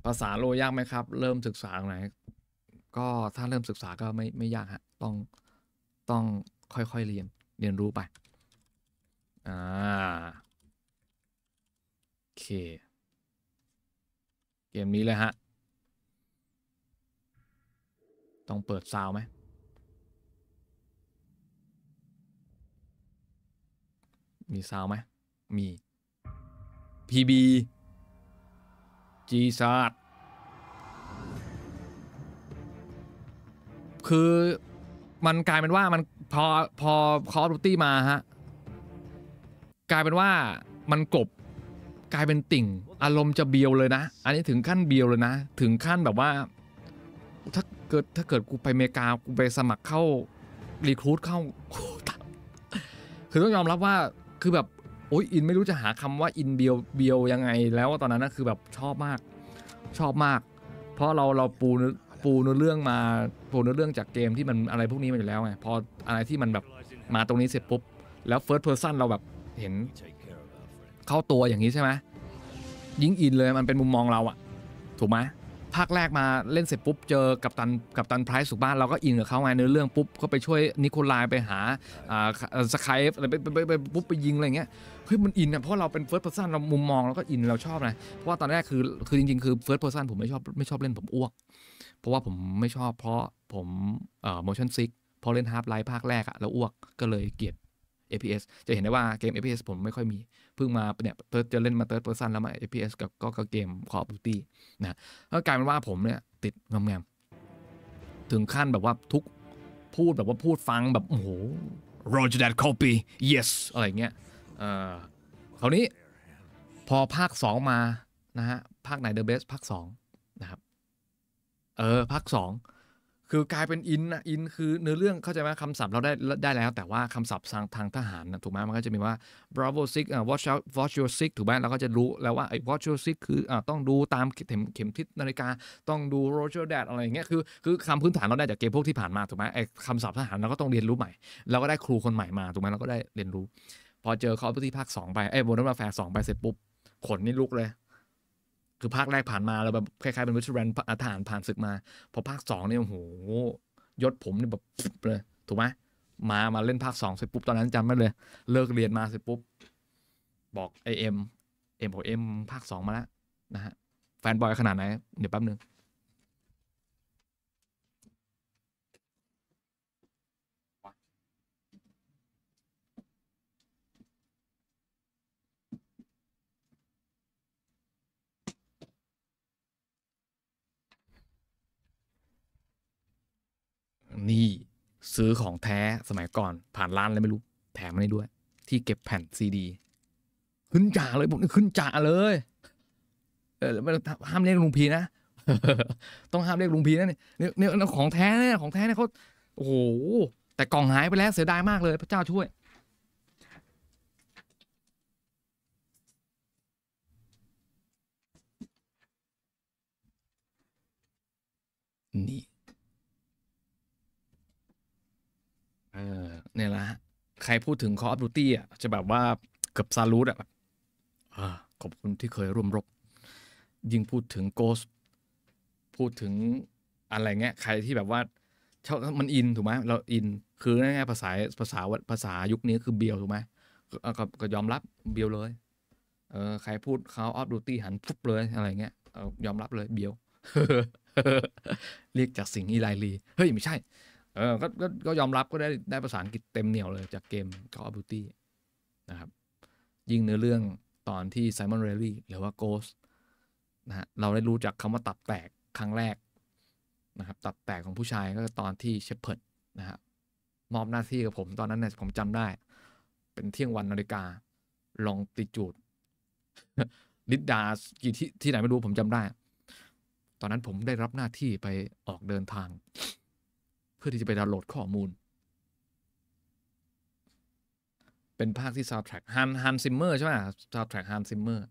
ภาษาโลยากไหมครับ เริ่มศึกษาไหน ก็ถ้าเริ่มศึกษาก็ไม่ไม่ยากฮะ ต้องต้องค่อยๆเรียน เรียนรู้ไป อ่าเคเกมนี้เลยฮะ ต้องเปิดซาวไหม มีซาวไหมมี PB G ซาร์คือมันกลายเป็นว่ามันพอพอคอร์ดูตี้มาฮะ กลายเป็นว่ามันกลบกลายเป็นติ่ง อารมณ์จะเบียวเลยนะ อันนี้ถึงขั้นเบียวเลยนะ ถึงขั้นแบบว่า ถ้าเกิดถ้าเกิดกูไปอเมริกากูไปสมัครเข้ารีครูดเข้า คือต้องยอมรับว่าคือแบบโอ้ยอินไม่รู้จะหาคำว่าอินเบียวเบียวยังไง แล้วตอนนั้นนะคือแบบชอบมากชอบมาก เพราะเราเราปูปูเนื้อเรื่องมาปูเนื้อเรื่องจากเกมที่มันอะไรพวกนี้มาอยู่แล้วไงพออะไรที่มันแบบมาตรงนี้เสร็จปุ๊บแล้วเฟิร์สเพอร์ซันเราแบบเห็นเข้าตัวอย่างนี้ใช่ไหมยิงอินเลยมันเป็นมุมมองเราอะถูกไหมภาคแรกมาเล่นเสร็จปุ๊บ เจอกับตันกับตันไพรส์สุบ้านเราก็อินกับเขาไงเนื้อเรื่องปุ๊บ ก็ไปช่วยนิโคลายไปหาสกายอะไรไปไปไปปุ๊บไปยิงอะไรเงี้ยเฮ้ยมันอินอ่ะเพราะเราเป็นเฟิร์สเพอร์ซันเรามุมมองเราก็อินเราชอบนะเพราะว่าตอนแรกคือคือจริงๆคือเฟิร์สเพอร์ซันผมไม่ชอบไม่ชอบเล่นผมอ้วก เพราะว่าผมไม่ชอบ เพราะผมเอ่อ motion sick พอเล่นฮาร์ปไลท์ภาคแรกอะแล้วอ้วกก็เลยเกลียด FPS จะเห็นได้ว่าเกม FPS ผมไม่ค่อยมีพิ่งมาเนี่ยเจะเล่นมาเติร์ดเพอร์ซันแล้วมา FPS กับก็เกมคอร์บูตี้นะก็กลายเป็นว่าผมเนี่ยติดงอมแงมถึงขั้นแบบว่าทุกพูดแบบว่าพูดฟังแบบโอ้โหโรเจอร์ t ดดคอปี้ yes อะไรเงี้ยเออคราวนี้พอภาค2มานะฮะภาคไหนเดอะเบสภาค2นะครับเออภาค2คือกลายเป็นอินนะอินคือเนื้อเรื่องเข้าใจไหมคำศัพท์เราได้ได้แล้ว แต่ว่าคำศัพท์ทางทางทหารนะถูกไหมมันก็จะมีว่า bravo six อ่า watch out watch your six ถูกไหมเราก็จะรู้แล้วว่าไอ้ watch your six คืออ่าต้องดูตามเข็มเข็มทิศนาฬิกาต้องดู roger dad อะไรอย่างเงี้ยคือคือคำพื้นฐานเราได้จากเกมพวกที่ผ่านมาถูกไหมไอ้คำศัพท์ทหารเราก็ต้องเรียนรู้ใหม่ เราก็ได้ครูคนใหม่มาถูกไหมเราก็ได้เรียนรู้พอเจอคอร์ปที่ภาคสองไปไอ้บน้นมาแฟร์สองไปเสร็จปุ๊บขนนี่ลุกเลยคือภาคแรกผ่านมาเราแบบคล้ายๆเป็นวิชรันอาถานผ่านศึกมา พอภาคสองเนี่ยโอ้โหยศผมเนี่ยแบบเลยถูกไหมมามาเล่นภาคสองเสร็จปุ๊บ ตอนนั้นจำไม่เลยเลิกเรียนมาเสร็จปุ๊บ บอกไอเอ็มเอ็มบอกเอ็มภาคสองมาแล้วนะฮะแฟนบอยขนาดไหน เดี๋ยวแป๊บหนึ่งนี่ซื้อของแท้สมัยก่อน ผ่านร้านเลยไม่รู้ แถมมาได้ด้วย ที่เก็บแผ่นซีดีขึ้นจ่าเลยผมขึ้นจ่าเลย เออไม่ห้ามเรียกลุงพีนะ ต้องห้ามเรียกลุงพีนะเนี่ยเนี่ยของแท้เนี่ยของแท้เนี่ยเขาโอ้โห แต่กล่องหายไปแล้วเสียดายมากเลยพระเจ้าช่วย นี่ออเนี่ยละ ใครพูดถึงคอ l l of d u t อ่ะ จะแบบว่าเกือบซาลูดอ่ะแบบขอบคุณที่เคยร่วมรบ ยิ่งพูดถึงโกสพูดถึงอะไรเงี้ย ใครที่แบบว่าชอบมันอินถูกไหม เราอิน คือง่ายๆภาษาภาษา ภาษายุคนี้คือเบียวถูกไหมก็ก็ยอมรับเบียวเลย เออใครพูดเขาออฟดูตี้หันฟุ๊บเลย อะไรเงี้ยยอมรับเลยเบียว เรียกจากสิ่งอีไลลี เฮ้ย ไม่ใช่เออก็ก็ก็ยอมรับก็ได้ ได้ภาษาอังกฤษเต็มเหนียวเลย จากเกม Call of Duty นะครับ ยิ่งเนื้อเรื่องตอนที่ Simon r a l l y หรือว่า Ghost นะฮะ เราได้รู้จากคำว่าตับแตกครั้งแรกนะครับตับแตกของผู้ชายก็ตอนที่เชพเพิร์ดนะฮะมอบหน้าที่กับผม ตอนนั้นเนี่ยผมจำได้ เป็นเที่ยงวันนาฬิกาลองติจูดลิดดาสกี่ที่ที่ไหนไม่รู้ผมจำได้ ตอนนั้นผมได้รับหน้าที่ไปออกเดินทางเพื่อที่จะไปดาวน์โหลดข้อมูล เป็นภาคที่ซาวด์แทร็กฮันฮันซิมเมอร์ใช่ไหมซาวด์แทร็กฮันซิมเมอร์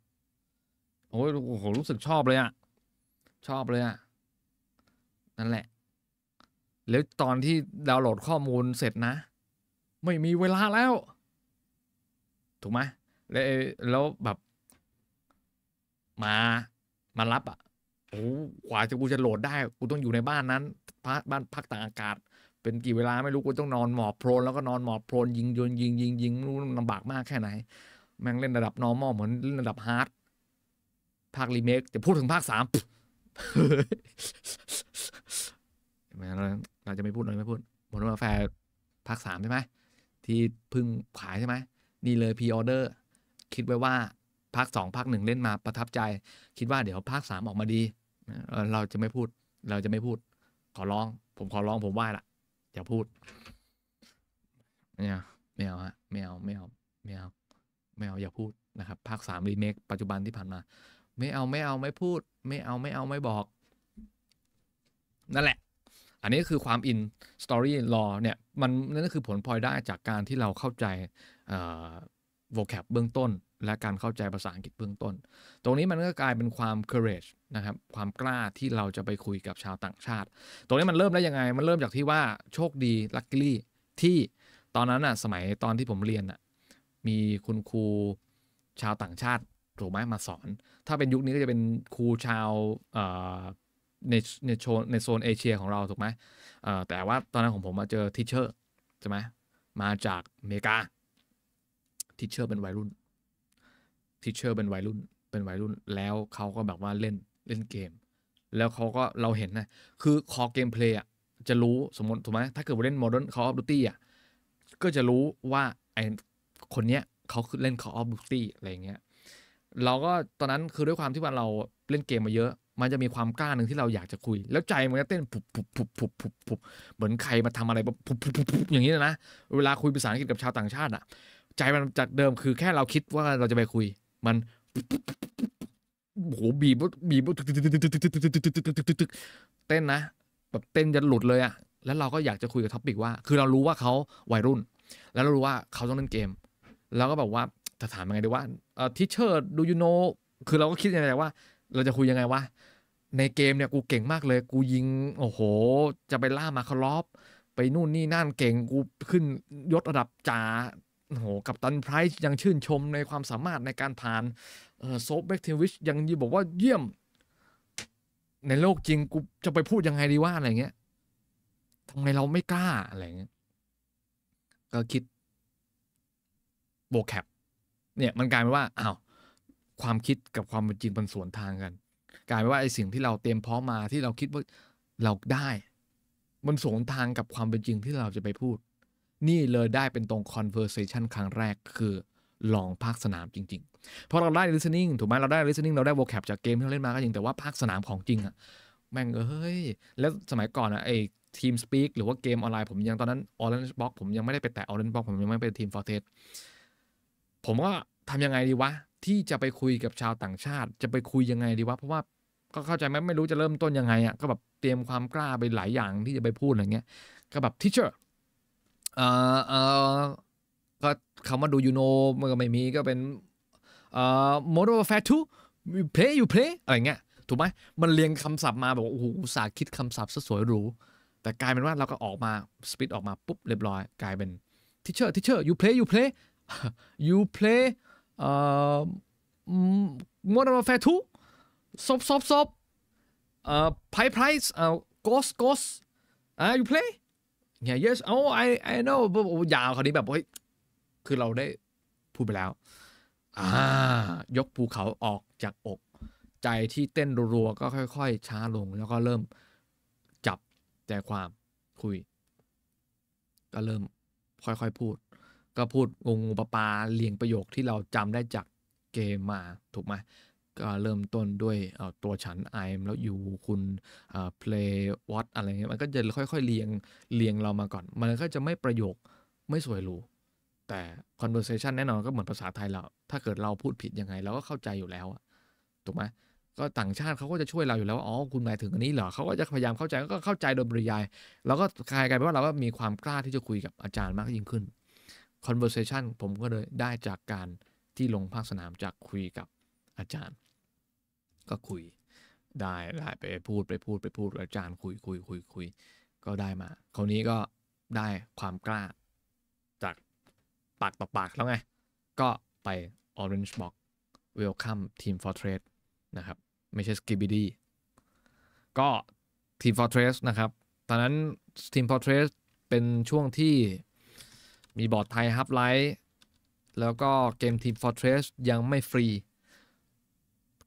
โอ้โหรู้สึกชอบเลยอะชอบเลยอะนั่นแหละ แล้วตอนที่ดาวน์โหลดข้อมูลเสร็จนะ ไม่มีเวลาแล้ว ถูกไหมแล้วแล้วแบบมามารับอะโอ้กว่าจะกูจะโหลดได้ กูต้องอยู่ในบ้านนั้นพักบ้านพักต่างอากาศ เป็นกี่เวลาไม่รู้ กูต้องนอนหมอบโพลนแล้วก็นอนหมอบโพลนยิงยนยิง ยิงยิงรู้ลำบากมากแค่ไหน แม่งเล่นระดับนอร์มอลเหมือนเล่นระดับฮาร์ดภาครีเมคจะพูดถึงภาคสามไม่เราจะไม่พูดเลยไม่พูด หมดวมาแฟร์ภาคสามใช่ไหม ที่พึ่งขายใช่ไหมนี่เลยพีออเดอร์ คิดไว้ว่าภาคสองภาคหนึ่งเล่นมาประทับใจ คิดว่าเดี๋ยวภาคสามออกมาดีเราจะไม่พูด เราจะไม่พูด ขอร้อง ผมขอร้องผมไหว้ละอย่าพูดเนี่ยไม่เอาฮะไม่เอาไม่เอาไม่เอาไม่เอา อย่าพูดนะครับภาคสามรีเมคปัจจุบันที่ผ่านมา ไม่เอา ไม่เอา ไม่พูด ไม่เอา ไม่เอา ไม่บอก นั่นแหละ อันนี้คือความอิน สตอรี่รอเนี่ย มันนั่นก็คือผลพลอยได้จากการที่เราเข้าใจเอ่อบเบื้องต้นและการเข้าใจภาษาอังกฤษเบื้องต้น ตรงนี้มันก็กลายเป็นความ courage นะครับ ความกล้าที่เราจะไปคุยกับชาวต่างชาติ ตรงนี้มันเริ่มได้ยังไง มันเริ่มจากที่ว่าโชคดี luckily ที่ตอนนั้นอ่ะ สมัยตอนที่ผมเรียนอ่ะ มีคุณครูชาวต่างชาติ ถูกไหมมาสอน ถ้าเป็นยุคนี้ก็จะเป็นครูชาวในในโซนในโซนเอเชียของเรา ถูกไหมแต่ว่าตอนนั้นของผมมาเจอทิเชอร์ใช่ไหม มาจากอเมริกาทิเชอร์เป็นวัยรุ่นทิเชอร์เป็นวัยรุ่น เป็นวัยรุ่น แล้วเขาก็แบบว่าเล่นเล่นเกม แล้วเขาก็เราเห็นนะคือคอเกมเพลย์อ่ะจะรู้สมมติถูกไหมถ้าเกิดว่าเล่นโมเดิร์นคอออฟดูตี้อ่ะก็จะรู้ว่า ไอคนเนี้ยเขาคือเล่นคอออฟดูตี้อะไรเงี้ยเราก็ตอนนั้นคือด้วยความที่ว่าเราเล่นเกมมาเยอะ มันจะมีความกล้าหนึ่งที่เราอยากจะคุย แล้วใจมันก็เต้นปุบปุบปุบปุบปุบปุบเหมือนใครมาทำอะไรปุบปุบปุบปุบอย่างนี้นะ เวลาคุยภาษาอังกฤษกับชาวต่างชาติอ่ะ ใจมันจากเดิมคือแค่เราคิดว่าเราจะไปคุยมัน โหบีบบีบเต้นนะแบบเต้นจะหลุดเลยอะแล้วเราก็อยากจะคุยกับท็อปปิกว่า คือ เรารู้ว่าเขาวัยรุ่น แล้วเรารู้ว่าเขาต้องเล่นเกม แล้วก็แบบว่าจะถามยังไงดีว่าเออทิชเชอร์ดูยูโนคือเราก็คิดยังไงว่า เราจะคุยยังไงวะ ในเกมเนี่ยกูเก่งมากเลย กูยิง โอ้โห จะไปล่ามาคารอบไปนู่นนี่นั่นเก่งกูขึ้นยศระดับจ่าโหกับตันไพรส์ยังชื่นชมในความสามารถในการผ่านโซฟเบคเทวิชยังยีบอกว่าเยี่ยมในโลกจริงกูจะไปพูดยังไงดีว่าอะไรเงี้ยทำไมเราไม่กล้าอะไรเงี้ยก็คิดโบแคปเนี่ยมันกลายเป็นว่าอ้าวความคิดกับความเป็นจริงมันสวนทางกัน กลายเป็นว่าไอ้สิ่งที่เราเตรียมพร้อมมาที่เราคิดว่าเราได้ มันสวนทางกับความเป็นจริงที่เราจะไปพูดนี่เลยได้เป็นตรง conversation ครั้งแรกคือลองภาคสนามจริงๆ เพราะเราได้ listening ถูกไหมเราได้ listening เราได้ vocab จากเกมที่เราเล่นมาก็จริงแต่ว่าภาคสนามของจริงอะแม่งเอ้ย แล้วสมัยก่อนอะไอทีมสปีกหรือว่าเกมออนไลน์ผมยังตอนนั้นออร์เรนจ์บ็อกผมยังไม่ได้ไปแตะเรนจ์บ็อกผมยังไม่ไปทีมฟอร์เทสผมก็ทำยังไงดีวะ ที่จะไปคุยกับชาวต่างชาติ จะไปคุยยังไงดีวะเพราะว่าก็เข้าใจไหมไม่รู้จะเริ่มต้นยังไงอะ่ะก็แบบเตรียมความกล้าไปหลายอย่างที่จะไปพูดอะไรเงี้ยก็แบบ teacher เออเออก็คำว่าดูยูโนมันก็ไม่มีก็เป็นเอ่อโมโนแฟร์ทู a r e 2 you play you อะไรเงี้ยถูกไหมมันเรียงคำศัพท์มาแบบโอ้โหสาคิดคำศัพท์ซะสวยหรูแต่กลายเป็นว่าเราก็ออกมาสปิดออกมาปุ๊บเรียบร้อย กลายเป็นทิช c h e r t e เชอร์ยูเพลย์ยูเพลย์ยูเพลย์เอ่อ modern w a r f a r ซบซบเอ่อไพ i c e p r i เอ่อ g h ส s t สอ่ายูเพลยเนี่ย yes oh I I know ยาวคราวนี้แบบเฮ้ย คือเราได้พูดไปแล้ว อ่า ยกภูเขาออกจากอก ใจที่เต้นรัวๆก็ค่อยๆช้าลง แล้วก็เริ่มจับใจความคุย ก็เริ่มค่อยๆพูด ก็พูดงงปลาปาเลียงประโยคที่เราจำได้จากเกมมาถูกไหมก็เริ่มต้นด้วยตัวฉัน I m แล้วอยู่คุณ play what อะไรเงี้ยมันก็จะค่อย ๆเรียงเรียงเรามาก่อน มันก็จะไม่ประโยคไม่สวยหรู แต่ conversation แน่นอนก็เหมือนภาษาไทยเราถ้าเกิดเราพูดผิดยังไง เราก็เข้าใจอยู่แล้วถูกไหมก็ต่างชาติเขาก็จะช่วยเราอยู่แล้วว่าอ๋อคุณหมายถึงอันนี้เหรอเขาก็จะพยายามเข้าใจ ก็เข้าใจโดยปริยาย แล้วก็กลายกันว่าเราก็มีความกล้าที่จะคุยกับอาจารย์มากยิ่งขึ้น conversation ผมก็เลยได้จากการที่ลงภาคสนามจากคุยกับอาจารย์ก็คุยได้ได้ ไปพูดไปพูดไปพูดอาจารย์คุยคุยคุยคุยก็ได้มา คราวนี้ก็ได้ความกล้าจากปากต่อปากแล้วไง ก็ไป Orange Box Welcome Team Fortress นะครับไม่ใช่ Skibidi ก็ Team Fortress นะครับ ตอนนั้น Team Fortress เป็นช่วงที่มีบอร์ดไทยฮับไลท์แล้วก็เกม Team Fortress ยังไม่ฟรี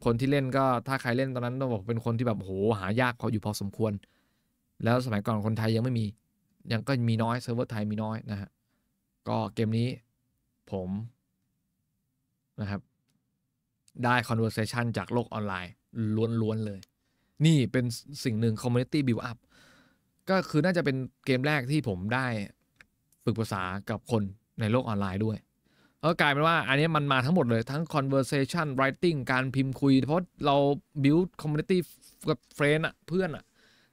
คนที่เล่นก็ถ้าใครเล่นตอนนั้นต้องบอกเป็นคนที่แบบโหหายากพออยู่พอสมควร แล้วสมัยก่อนคนไทยยังไม่มียังก็มีน้อย เซิร์ฟเวอร์ไทยมีน้อยนะฮะก็เกมนี้ผมนะครับได้คอนเวอร์เซชันจากโลกออนไลน์ล้วนๆเลย นี่เป็นสิ่งหนึ่งคอมมูนิตี้บิวอัพก็คือน่าจะเป็นเกมแรกที่ผมได้ฝึกภาษากับคนในโลกออนไลน์ด้วยก็กลายเป็นว่าอันนี้มันมาทั้งหมดเลยทั้ง conversation writing การพิมพ์คุยเพราะเรา build community กับ friend อะเพื่อนอะ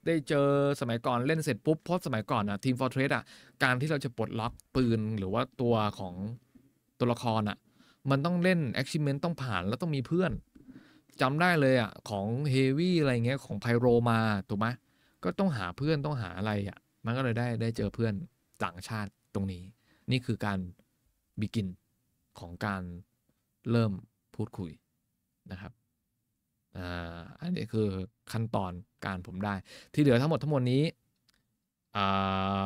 ได้เจอสมัยก่อน เล่นเสร็จปุ๊บเพราะสมัยก่อนอะทีม fortress อะการที่เราจะปลดล็อกปืนหรือว่าตัวของตัวละครอะมันต้องเล่น achievement ต้องผ่านแล้วต้องมีเพื่อนจำได้เลยอะของเฮวี่อะไรเงี้ยของไพโรมาถูกไหมก็ต้องหาเพื่อนต้องหาอะไรอะมันก็เลยได้ ได้เจอเพื่อนต่างชาติตรงนี้ นี่คือการ begin ของการเริ่มพูดคุยนะครับ อันนี้คือขั้นตอนการผมได้ ที่เหลือทั้งหมดทั้งมวลนี้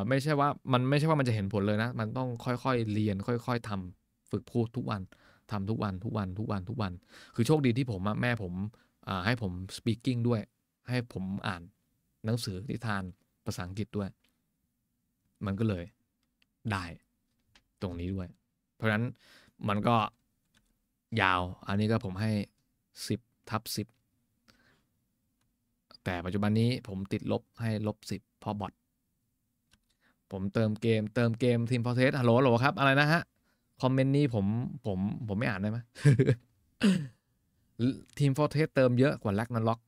ไม่ใช่ว่ามันไม่ใช่ว่ามันจะเห็นผลเลยนะ มันต้องค่อยๆ เรียนค่อยๆทำฝึกพูดทุกวัน ทำทุกวันทุกวันทุกวันทุกวันคือโชคดีที่ผมแม่ผมให้ผมสปีกิ้งด้วย ให้ผมอ่านหนังสือนิทานภาษาอังกฤษด้วย มันก็เลยได้ตรงนี้ด้วย เพราะฉะนั้นมันก็ยาว อันนี้ก็ผมให้ 10ทับ10 แต่ปัจจุบันนี้ผมติดลบให้ลบ 10เพราะบอท ผมเติมเกม เติมเกมทีมพอเทสฮัลโหลฮัลโหลครับ อะไรนะฮะ คอมเมนต์นี้ผม ผม ผมไม่อ่านได้ไหมทีมฟอร์เทสเติมเยอะกว่าแลกนันล็อก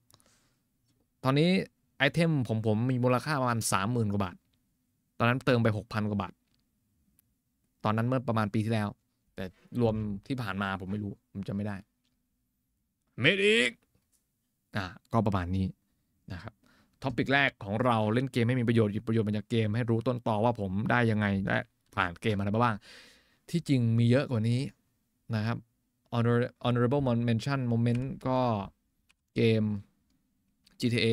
ตอนนี้ ไอเทมผมผมมีมูลค่าประมาณสามหมื่นกว่าบาท ตอนนั้นเติมไปหกพันกว่าบาท ตอนนั้นเมื่อประมาณปีที่แล้วแต่รวมที่ผ่านมาผมไม่รู้ ผมจะไม่ได้เมดอีกอ่ะก็ประมาณนี้นะครับท็อปิกแรกของเราเล่นเกมไม่มีประโยชน์หยิบประโยชน์มาจากเกมให้รู้ต้นต่อว่าผมได้ยังไง และผ่านเกมอะไรบ้าง ที่จริงมีเยอะกว่านี้นะครับ honorable mention moment ก็เกม GTA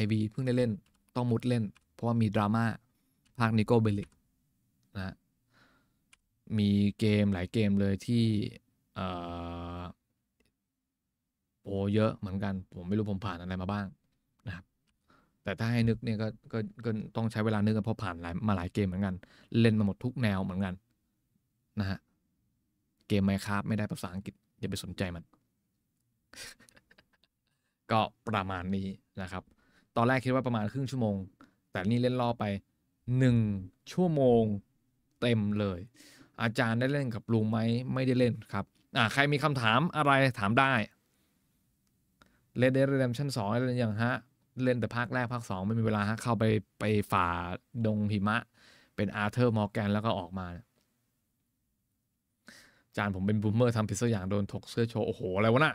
i v เพิ่งได้เล่นต้องมุดเล่นเพราะว่ามีดราม่าภาคนิโก้เบลิกนะมีเกมหลายเกมเลยที่โปเยอะเหมือนกัน ผมไม่รู้ผมผ่านอะไรมาบ้างนะครับ แต่ถ้าให้นึกเนี่ยก็กก็ต้องใช้เวลานึกกันเพราะผ่านหลายมาหลายเกมเหมือนกัน เล่นมาหมดทุกแนวเหมือนกันนะฮะ เกมไมครับไม่ได้ภาษาอังกฤษอย่าไปสนใจมัน ก็ประมาณนี้นะครับ ตอนแรกคิดว่าประมาณครึ่งชั่วโมง แต่นี่เล่นรอไปหนึ่งชั่วโมงเต็มเลยอาจารย์ได้เล่นกับลุงไหมไม่ได้เล่นครับอ่าใครมีคำถามอะไรถามได้เลดเดเรมชั่นสองเล่นยังฮะ เล่นแต่ภาคแรก ภาคสองไม่มีเวลาฮะ เข้าไปไปฝ่าดงหิมะเป็นอาร์เธอร์มอร์แกนแล้วก็ออกมาจานผมเป็นบูมเมอร์ทำผิดสักอย่างโดนถกเสื้อโชว์โอ้โห อะไรวะนะ่ะ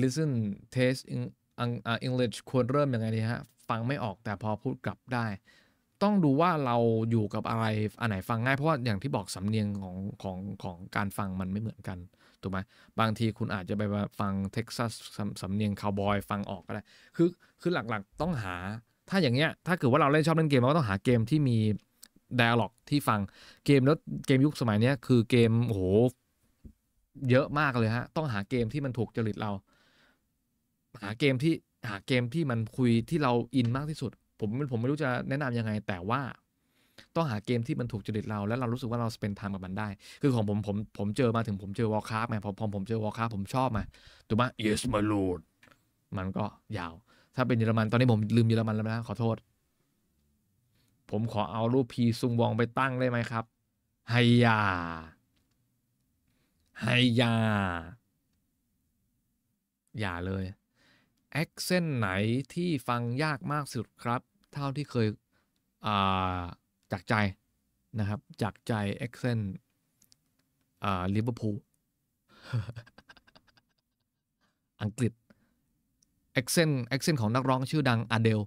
listen taste in English ควรเริ่มยังไงดีฮะ ฟังไม่ออกแต่พอพูดกลับได้ต้องดูว่าเราอยู่กับอะไรอันไหนฟังง่ายเพราะว่าอย่างที่บอกสำเนียงของของของการฟังมันไม่เหมือนกันถูกไหมบางทีคุณอาจจะไปฟังเท็กซัสสำเนียงคาวบอยฟังออกก็ได้คือคือหลักๆ ต้องหาถ้าอย่างเงี้ยถ้าเกิดว่าเราเล่นชอบเล่นเกมเราก็ต้องหาเกมที่มีดอะล็อกที่ฟังเกมแล้วเกมยุคสมัยนี้คือเกมโหเยอะมากเลยฮะต้องหาเกมที่มันถูกจริตเรา หาเกมที่หาเกมที่มันคุยที่เราอินมากที่สุดผมผมไม่รู้จะแนะนํำยังไง แต่ว่าต้องหาเกมที่มันถูกจริตเรา แล้วเรารู้สึกว่าเราสเปนทม์กับมันได้ คือของผมผมผมเจอมาถึงผมเจอวอลคราฟไงพอพอผมเจอวอลคาร์ฟผมชอบมาถูกไหม yes my lord มันก็ยาว ถ้าเป็นเยอรมัน ตอนนี้ผมลืมเยอรมันแล้วนะขอโทษ ผมขอเอารูปพีซุงวองไปตั้งได้ไหมครับไฮยาไฮยาอย่าเลย แอคเซนต์ไหนที่ฟังยากมากสุดครับเท่าที่เคยจากใจนะครับจากใจเอ็กเซนลิเวอร์พูลอังกฤษเอ็กเซนเอ็กเซนของนักร้องชื่อดังอเดล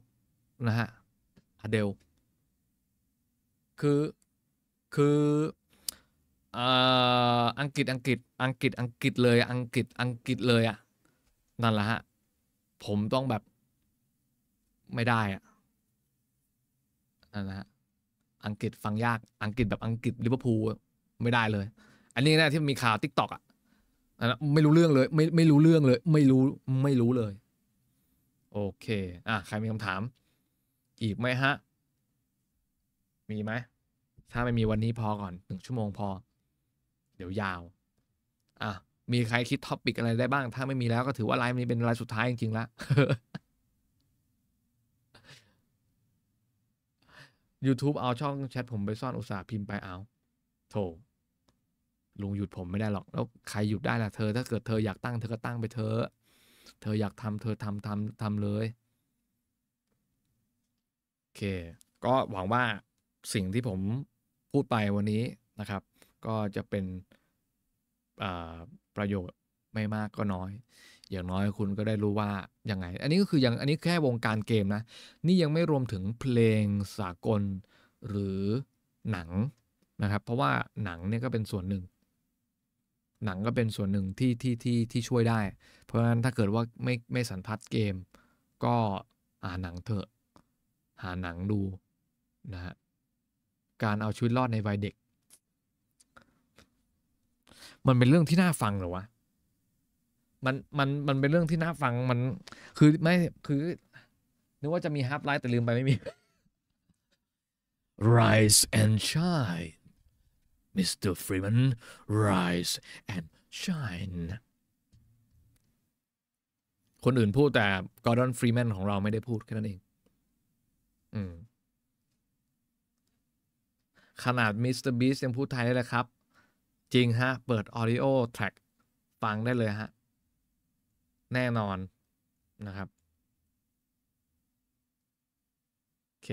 นะฮะอเดลคือ คืออังกฤษอังกฤษ อังกฤษ อังกฤษ เลยอังกฤษอังกฤษเลยอ่ะ นั่นแหละฮะ ผมต้องแบบไม่ได้อ่ะนะฮะอังกฤษฟังยาก อังกฤษแบบอังกฤษลิเวอร์พูลไม่ได้เลย อันนี้นะที่มีข่าวทิกตอกอ่ะไม่รู้เรื่องเลย ไม่ไม่รู้เรื่องเลย ไม่รู้ไม่รู้เลย โอเค อ่ะ ใครมีคำถาม อีกไหมฮะ มีไหม ถ้าไม่มีวันนี้พอก่อนหนึ่งชั่วโมงพอ เดี๋ยวยาว อ่ะ มีใครคิดท็อปิกอะไรได้บ้าง ถ้าไม่มีแล้วก็ถือว่าไลฟ์นี้เป็นไลฟ์สุดท้ายจริงๆแล้ว YouTube เอาช่องแชทผมไปซ่อนอุตสาห์พิมพ์ไปเอาโถลุงหยุดผมไม่ได้หรอกแล้วใครหยุดได้ล่ะเธอ ถ้าเกิดเธออยากตั้งเธอก็ตั้งไปเธอ เธออยากทำเธอทำทำทำเลย โอเค ก็หวังว่าสิ่งที่ผมพูดไปวันนี้นะครับ ก็จะเป็นประโยชน์ไม่มากก็น้อยอย่างน้อยคุณก็ได้รู้ว่ายังไง อันนี้ก็คือยังอันนี้แค่วงการเกมนะ นี่ยังไม่รวมถึงเพลงสากลหรือหนังนะครับ เพราะว่าหนังเนี่ยก็เป็นส่วนหนึ่ง หนังก็เป็นส่วนหนึ่งที่ที่ที่ที่ช่วยได้ เพราะฉะนั้นถ้าเกิดว่าไม่ไม่สันทัดเกมก็หาหนังเถอะ หาหนังดูนะฮะ การเอาชีวิตรอดในวัยเด็ก มันเป็นเรื่องที่น่าฟังหรอวะมันมันมันเป็นเรื่องที่น่าฟังมันคือไม่คือนึกว่าจะมีฮาร์ปไลท์แต่ลืมไปไม่มี Rise and shine Mr. Freeman Rise and shine คนอื่นพูดแต่กอร์ดอนฟรีแมนของเราไม่ได้พูดแค่นั้นเอง อืมขนาดมิสเตอร์บียังพูดไทยได้เลยครับ จริงฮะ เปิดออ d ิโอ แทร็กฟังได้เลยฮะแน่นอนนะครับโอเค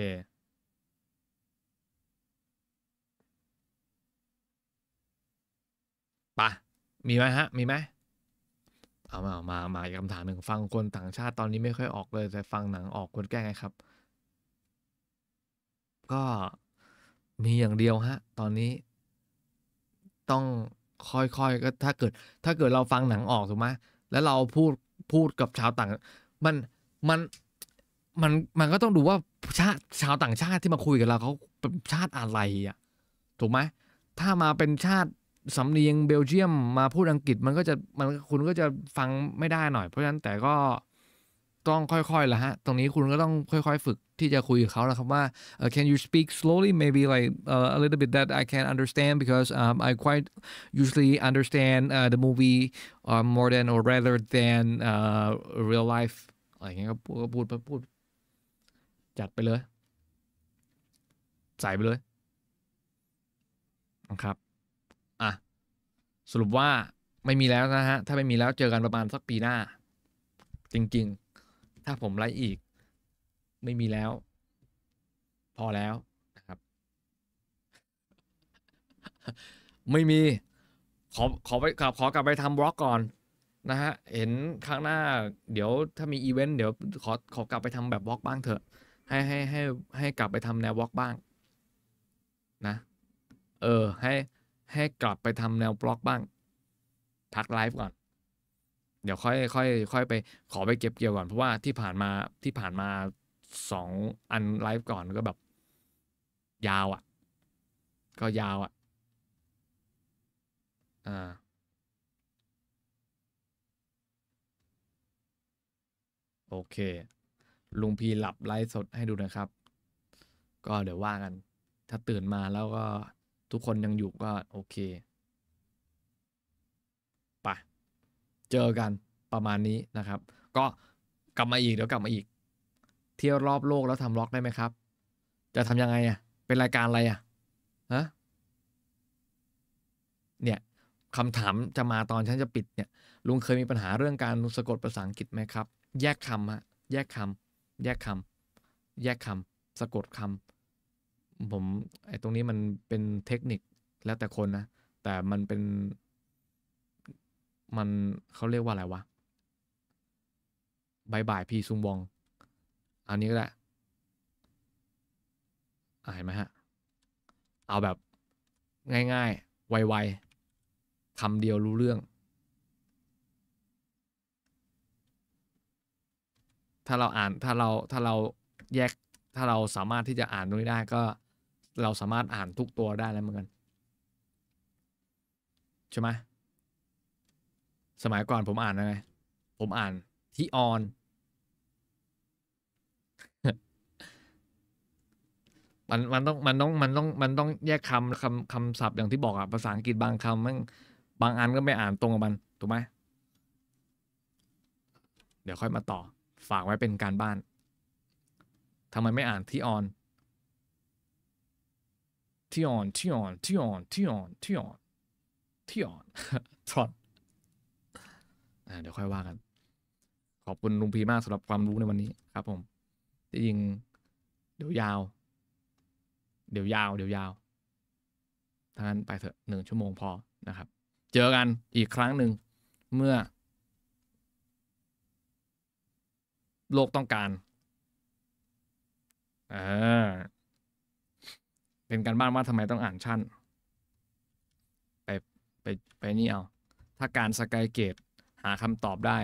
ปะมีไหมฮะมีไหมเอามามามาคำถามหนึ่งฟังคนต่างชาติ ตอนนี้ไม่ค่อยออกเลย แต่ฟังหนังออกคนแก้ไงครับ ก็มีอย่างเดียวฮะตอนนี้ต้องค่อยๆ ก็ถ้าเกิดถ้าเกิดเราฟังหนังออกถูกไหมแล้วเราพูดพูดกับชาวต่าง มันมันมันมันก็ต้องดูว่าชาติชาวต่างชาติที่มาคุยกับเราเขาเป็นชาติอะไรอ่ะถูกไหมถ้ามาเป็นชาติสำเนียงเบลเยียมมาพูดอังกฤษมันก็จะมันคุณก็จะฟังไม่ได้หน่อยเพราะฉะนั้นแต่ก็ต้องค่อยๆละฮะ ตรงนี้คุณก็ต้องค่อยๆ ฝึกที่จะคุยกับเขาแล้วครับว่า uh, can you speak slowly maybe like uh, a little bit that I can understand because um, I quite usually understand uh, the movie uh, more than or rather than uh, real life อะไรเงี้ยก็พูดไปพูดจัดไปเลย ใส่ไปเลยนะครับ อ่ะ สรุปว่าไม่มีแล้วนะฮะ ถ้าไม่มีแล้วเจอกันประมาณสักปีหน้า จริงๆถ้าผมไลฟ์อีก ไม่มีแล้ว พอแล้วนะครับไม่มีขอขอไปขอขอกลับไปทำบล็อกก่อน นะฮะเห็นข้างหน้าเดี๋ยวถ้ามีอีเวนต์เดี๋ยวขอขอกลับไปทำแบบบล็อกบ้างเถอะให้ให้ให้ให้กลับไปทำแนวบล็อกบ้างนะเออให้ให้กลับไปทำแนวบล็อกบ้าง พักไลฟ์ก่อนเดี๋ยวค่อยค่อยค่อยไปขอไปเก็บเกี่ยวก่อน เพราะว่าที่ผ่านมาที่ผ่านมาสองอันไลฟ์ก่อนก็แบบ ยาวอะ่ะ ก็ยาวอะ่ะอ่าโอเคลุงพีหลับไลฟ์สดให้ดูนะครับ ก็เดี๋ยวว่ากันถ้าตื่นมาแล้วก็ทุกคนยังอยู่ก็โอเคไปเจอกันประมาณนี้นะครับ ก็กลับมาอีกเดี๋ยวกลับมาอีกเที่ยวรอบโลกแล้วทำล็อกได้ไหมครับ จะทำยังไงอ่ะเป็นรายการอะไรอ่ะฮะเนี่ยคำถามจะมาตอนฉันจะปิดเนี่ยลุงเคยมีปัญหาเรื่องการสะกดภาษาอังกฤษไหมครับ แยกคำฮะแยกคำแยกคำแยกคำสะกดคำผมไอ้ตรงนี้มันเป็นเทคนิคแล้วแต่คนนะแต่มันเป็นมันเขาเรียกว่าอะไรวะบายบายพีซุงวองอันนี้ก็ได้เห็นไหมฮะ เอาแบบง่ายๆไวๆคำเดียวรู้เรื่อง ถ้าเราอ่านถ้าเรา ถ้าเราแยกถ้าเราสามารถที่จะอ่านตรงนี้ได้ก็เราสามารถอ่านทุกตัวได้แล้วเหมือนกัน ใช่ไหมสมัยก่อนผมอ่านนะไผมอ่านที่ออน มันมันต้องมันต้องมันต้องมันต้องแยกคำคำคำศัพท์อย่างที่บอกอะภาษาอังกฤษบางคำมันบางอันก็ไม่อ่านตรงกับมันถูกไหมเดี๋ยวค่อยมาต่อ ฝากไว้เป็นการบ้านทำไมไม่อ่านที่ออน ที่ออนที่ออนที่ออนที่ออน ที่ออนที่ออนทอนเดี๋ยวค่อยว่ากัน ขอบคุณลุงพีมากสำหรับความรู้ในวันนี้ครับผมจริง เดี๋ยวยาว เดี๋ยวยาว เดี๋ยวยาวทางนั้นไปเถอะหนึ่งชั่วโมงพอนะครับ เจอกันอีกครั้งหนึ่ง เมื่อ โลกต้องการ อ่า เป็นการบ้านว่าทำไมต้องอ่านชั้นไป ไป ไปนี่เอา ถ้าการสกายเกตหาคำตอบได้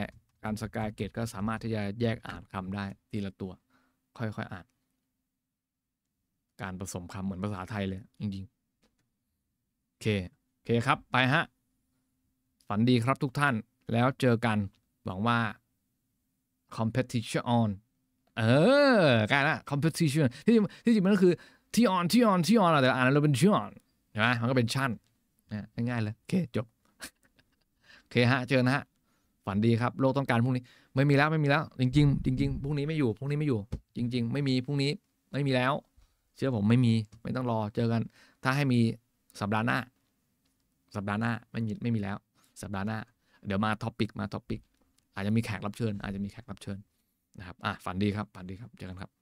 การสกายเกตก็สามารถที่จะแยกอ่านคำได้ ทีละตัว ค่อยๆอ่าน การผสมคำเหมือนภาษาไทยเลย จริงๆ โอเคโอเคครับไปฮะฝันดีครับทุกท่าน แล้วเจอกัน หวังว่า competition เออการละ competition ที่จริงที่จริงมันก็คือที่ออนที่ออนที่ออนแต่อ่านแล้วเป็นชื่นใช่ไหมมันก็เป็นชั้นง่ายๆเลยโอเคจบโอเคฮะเจอนะฮะฝันดีครับโลกต้องการพรุ่งนี้ไม่มีแล้วไม่มีแล้วจริงงจริงพรุ่งนี้ไม่อยู่พรุ่งนี้ไม่อยู่ จริง ๆ ไม่มีพรุ่งนี้ไม่มีแล้ว เชื่อผมไม่มีไม่ต้องรอเจอกัน ถ้าให้มีสัปดาห์หน้า สัปดาห์หน้าไม่มีไม่มีแล้ว สัปดาห์หน้า เดี๋ยวมาท็อปปิกมาท็อปปิกอาจจะมีแขกรับเชิญ อาจจะมีแขกรับเชิญนะครับอ่ะฝันดีครับฝันดีครับเจอกันครับ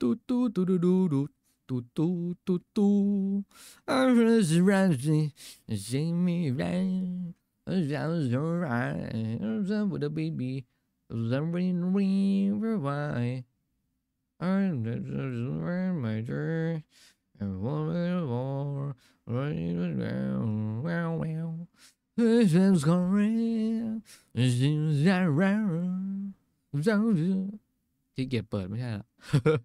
嘟ู嘟ู嘟ู嘟嘟嘟嘟，二十是软水，心迷人，想说爱，想我的 baby，想为你而爱，二十是软美汁，我的我，我的我，我我，想说爱，心想软，想这เก็บเปิดไม่ใช่หรอ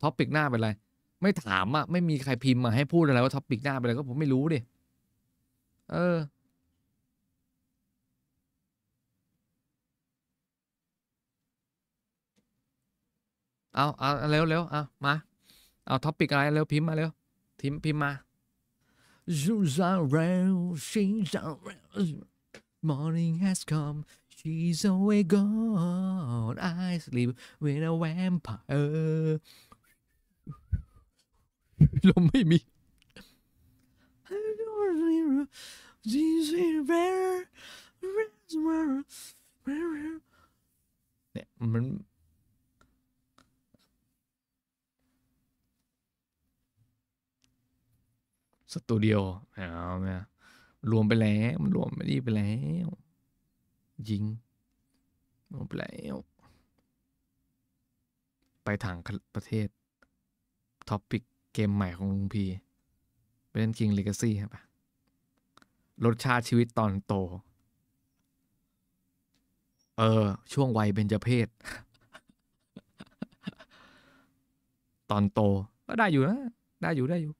ท็อปิกหน้าเป็นอะไรไม่ถามอะไม่มีใครพิมพ์มาให้พูดอะไรว่าท็อปิกหน้าไปเลยก็ผมไม่รู้ดิ เออ เอา เอาเร็วเร็วเอา มา เอาท็อปิกอะไรเร็วพิมพ์มาเร็ว พิมพ์พิมพ์มาซูซาเรลชีซาเรล Morning has come she's away gone I sleep with a vampire ลมไม่มีเนี่ยมันสตูดิโอเอาไหมรวมไปแล้วมันรวมไม่ดีไปแล้วยิงรวมไปแล้วไปทางประเทศท็อปปิกเกมใหม่ของลุงพี เป็นิงล g ก e g ซี่ครับรสชาติชีวิตตอนโต เออ ช่วงวัยเบญจเพศ ตอนโต ก็ได้อยู่นะ ได้อยู่ได้อยู่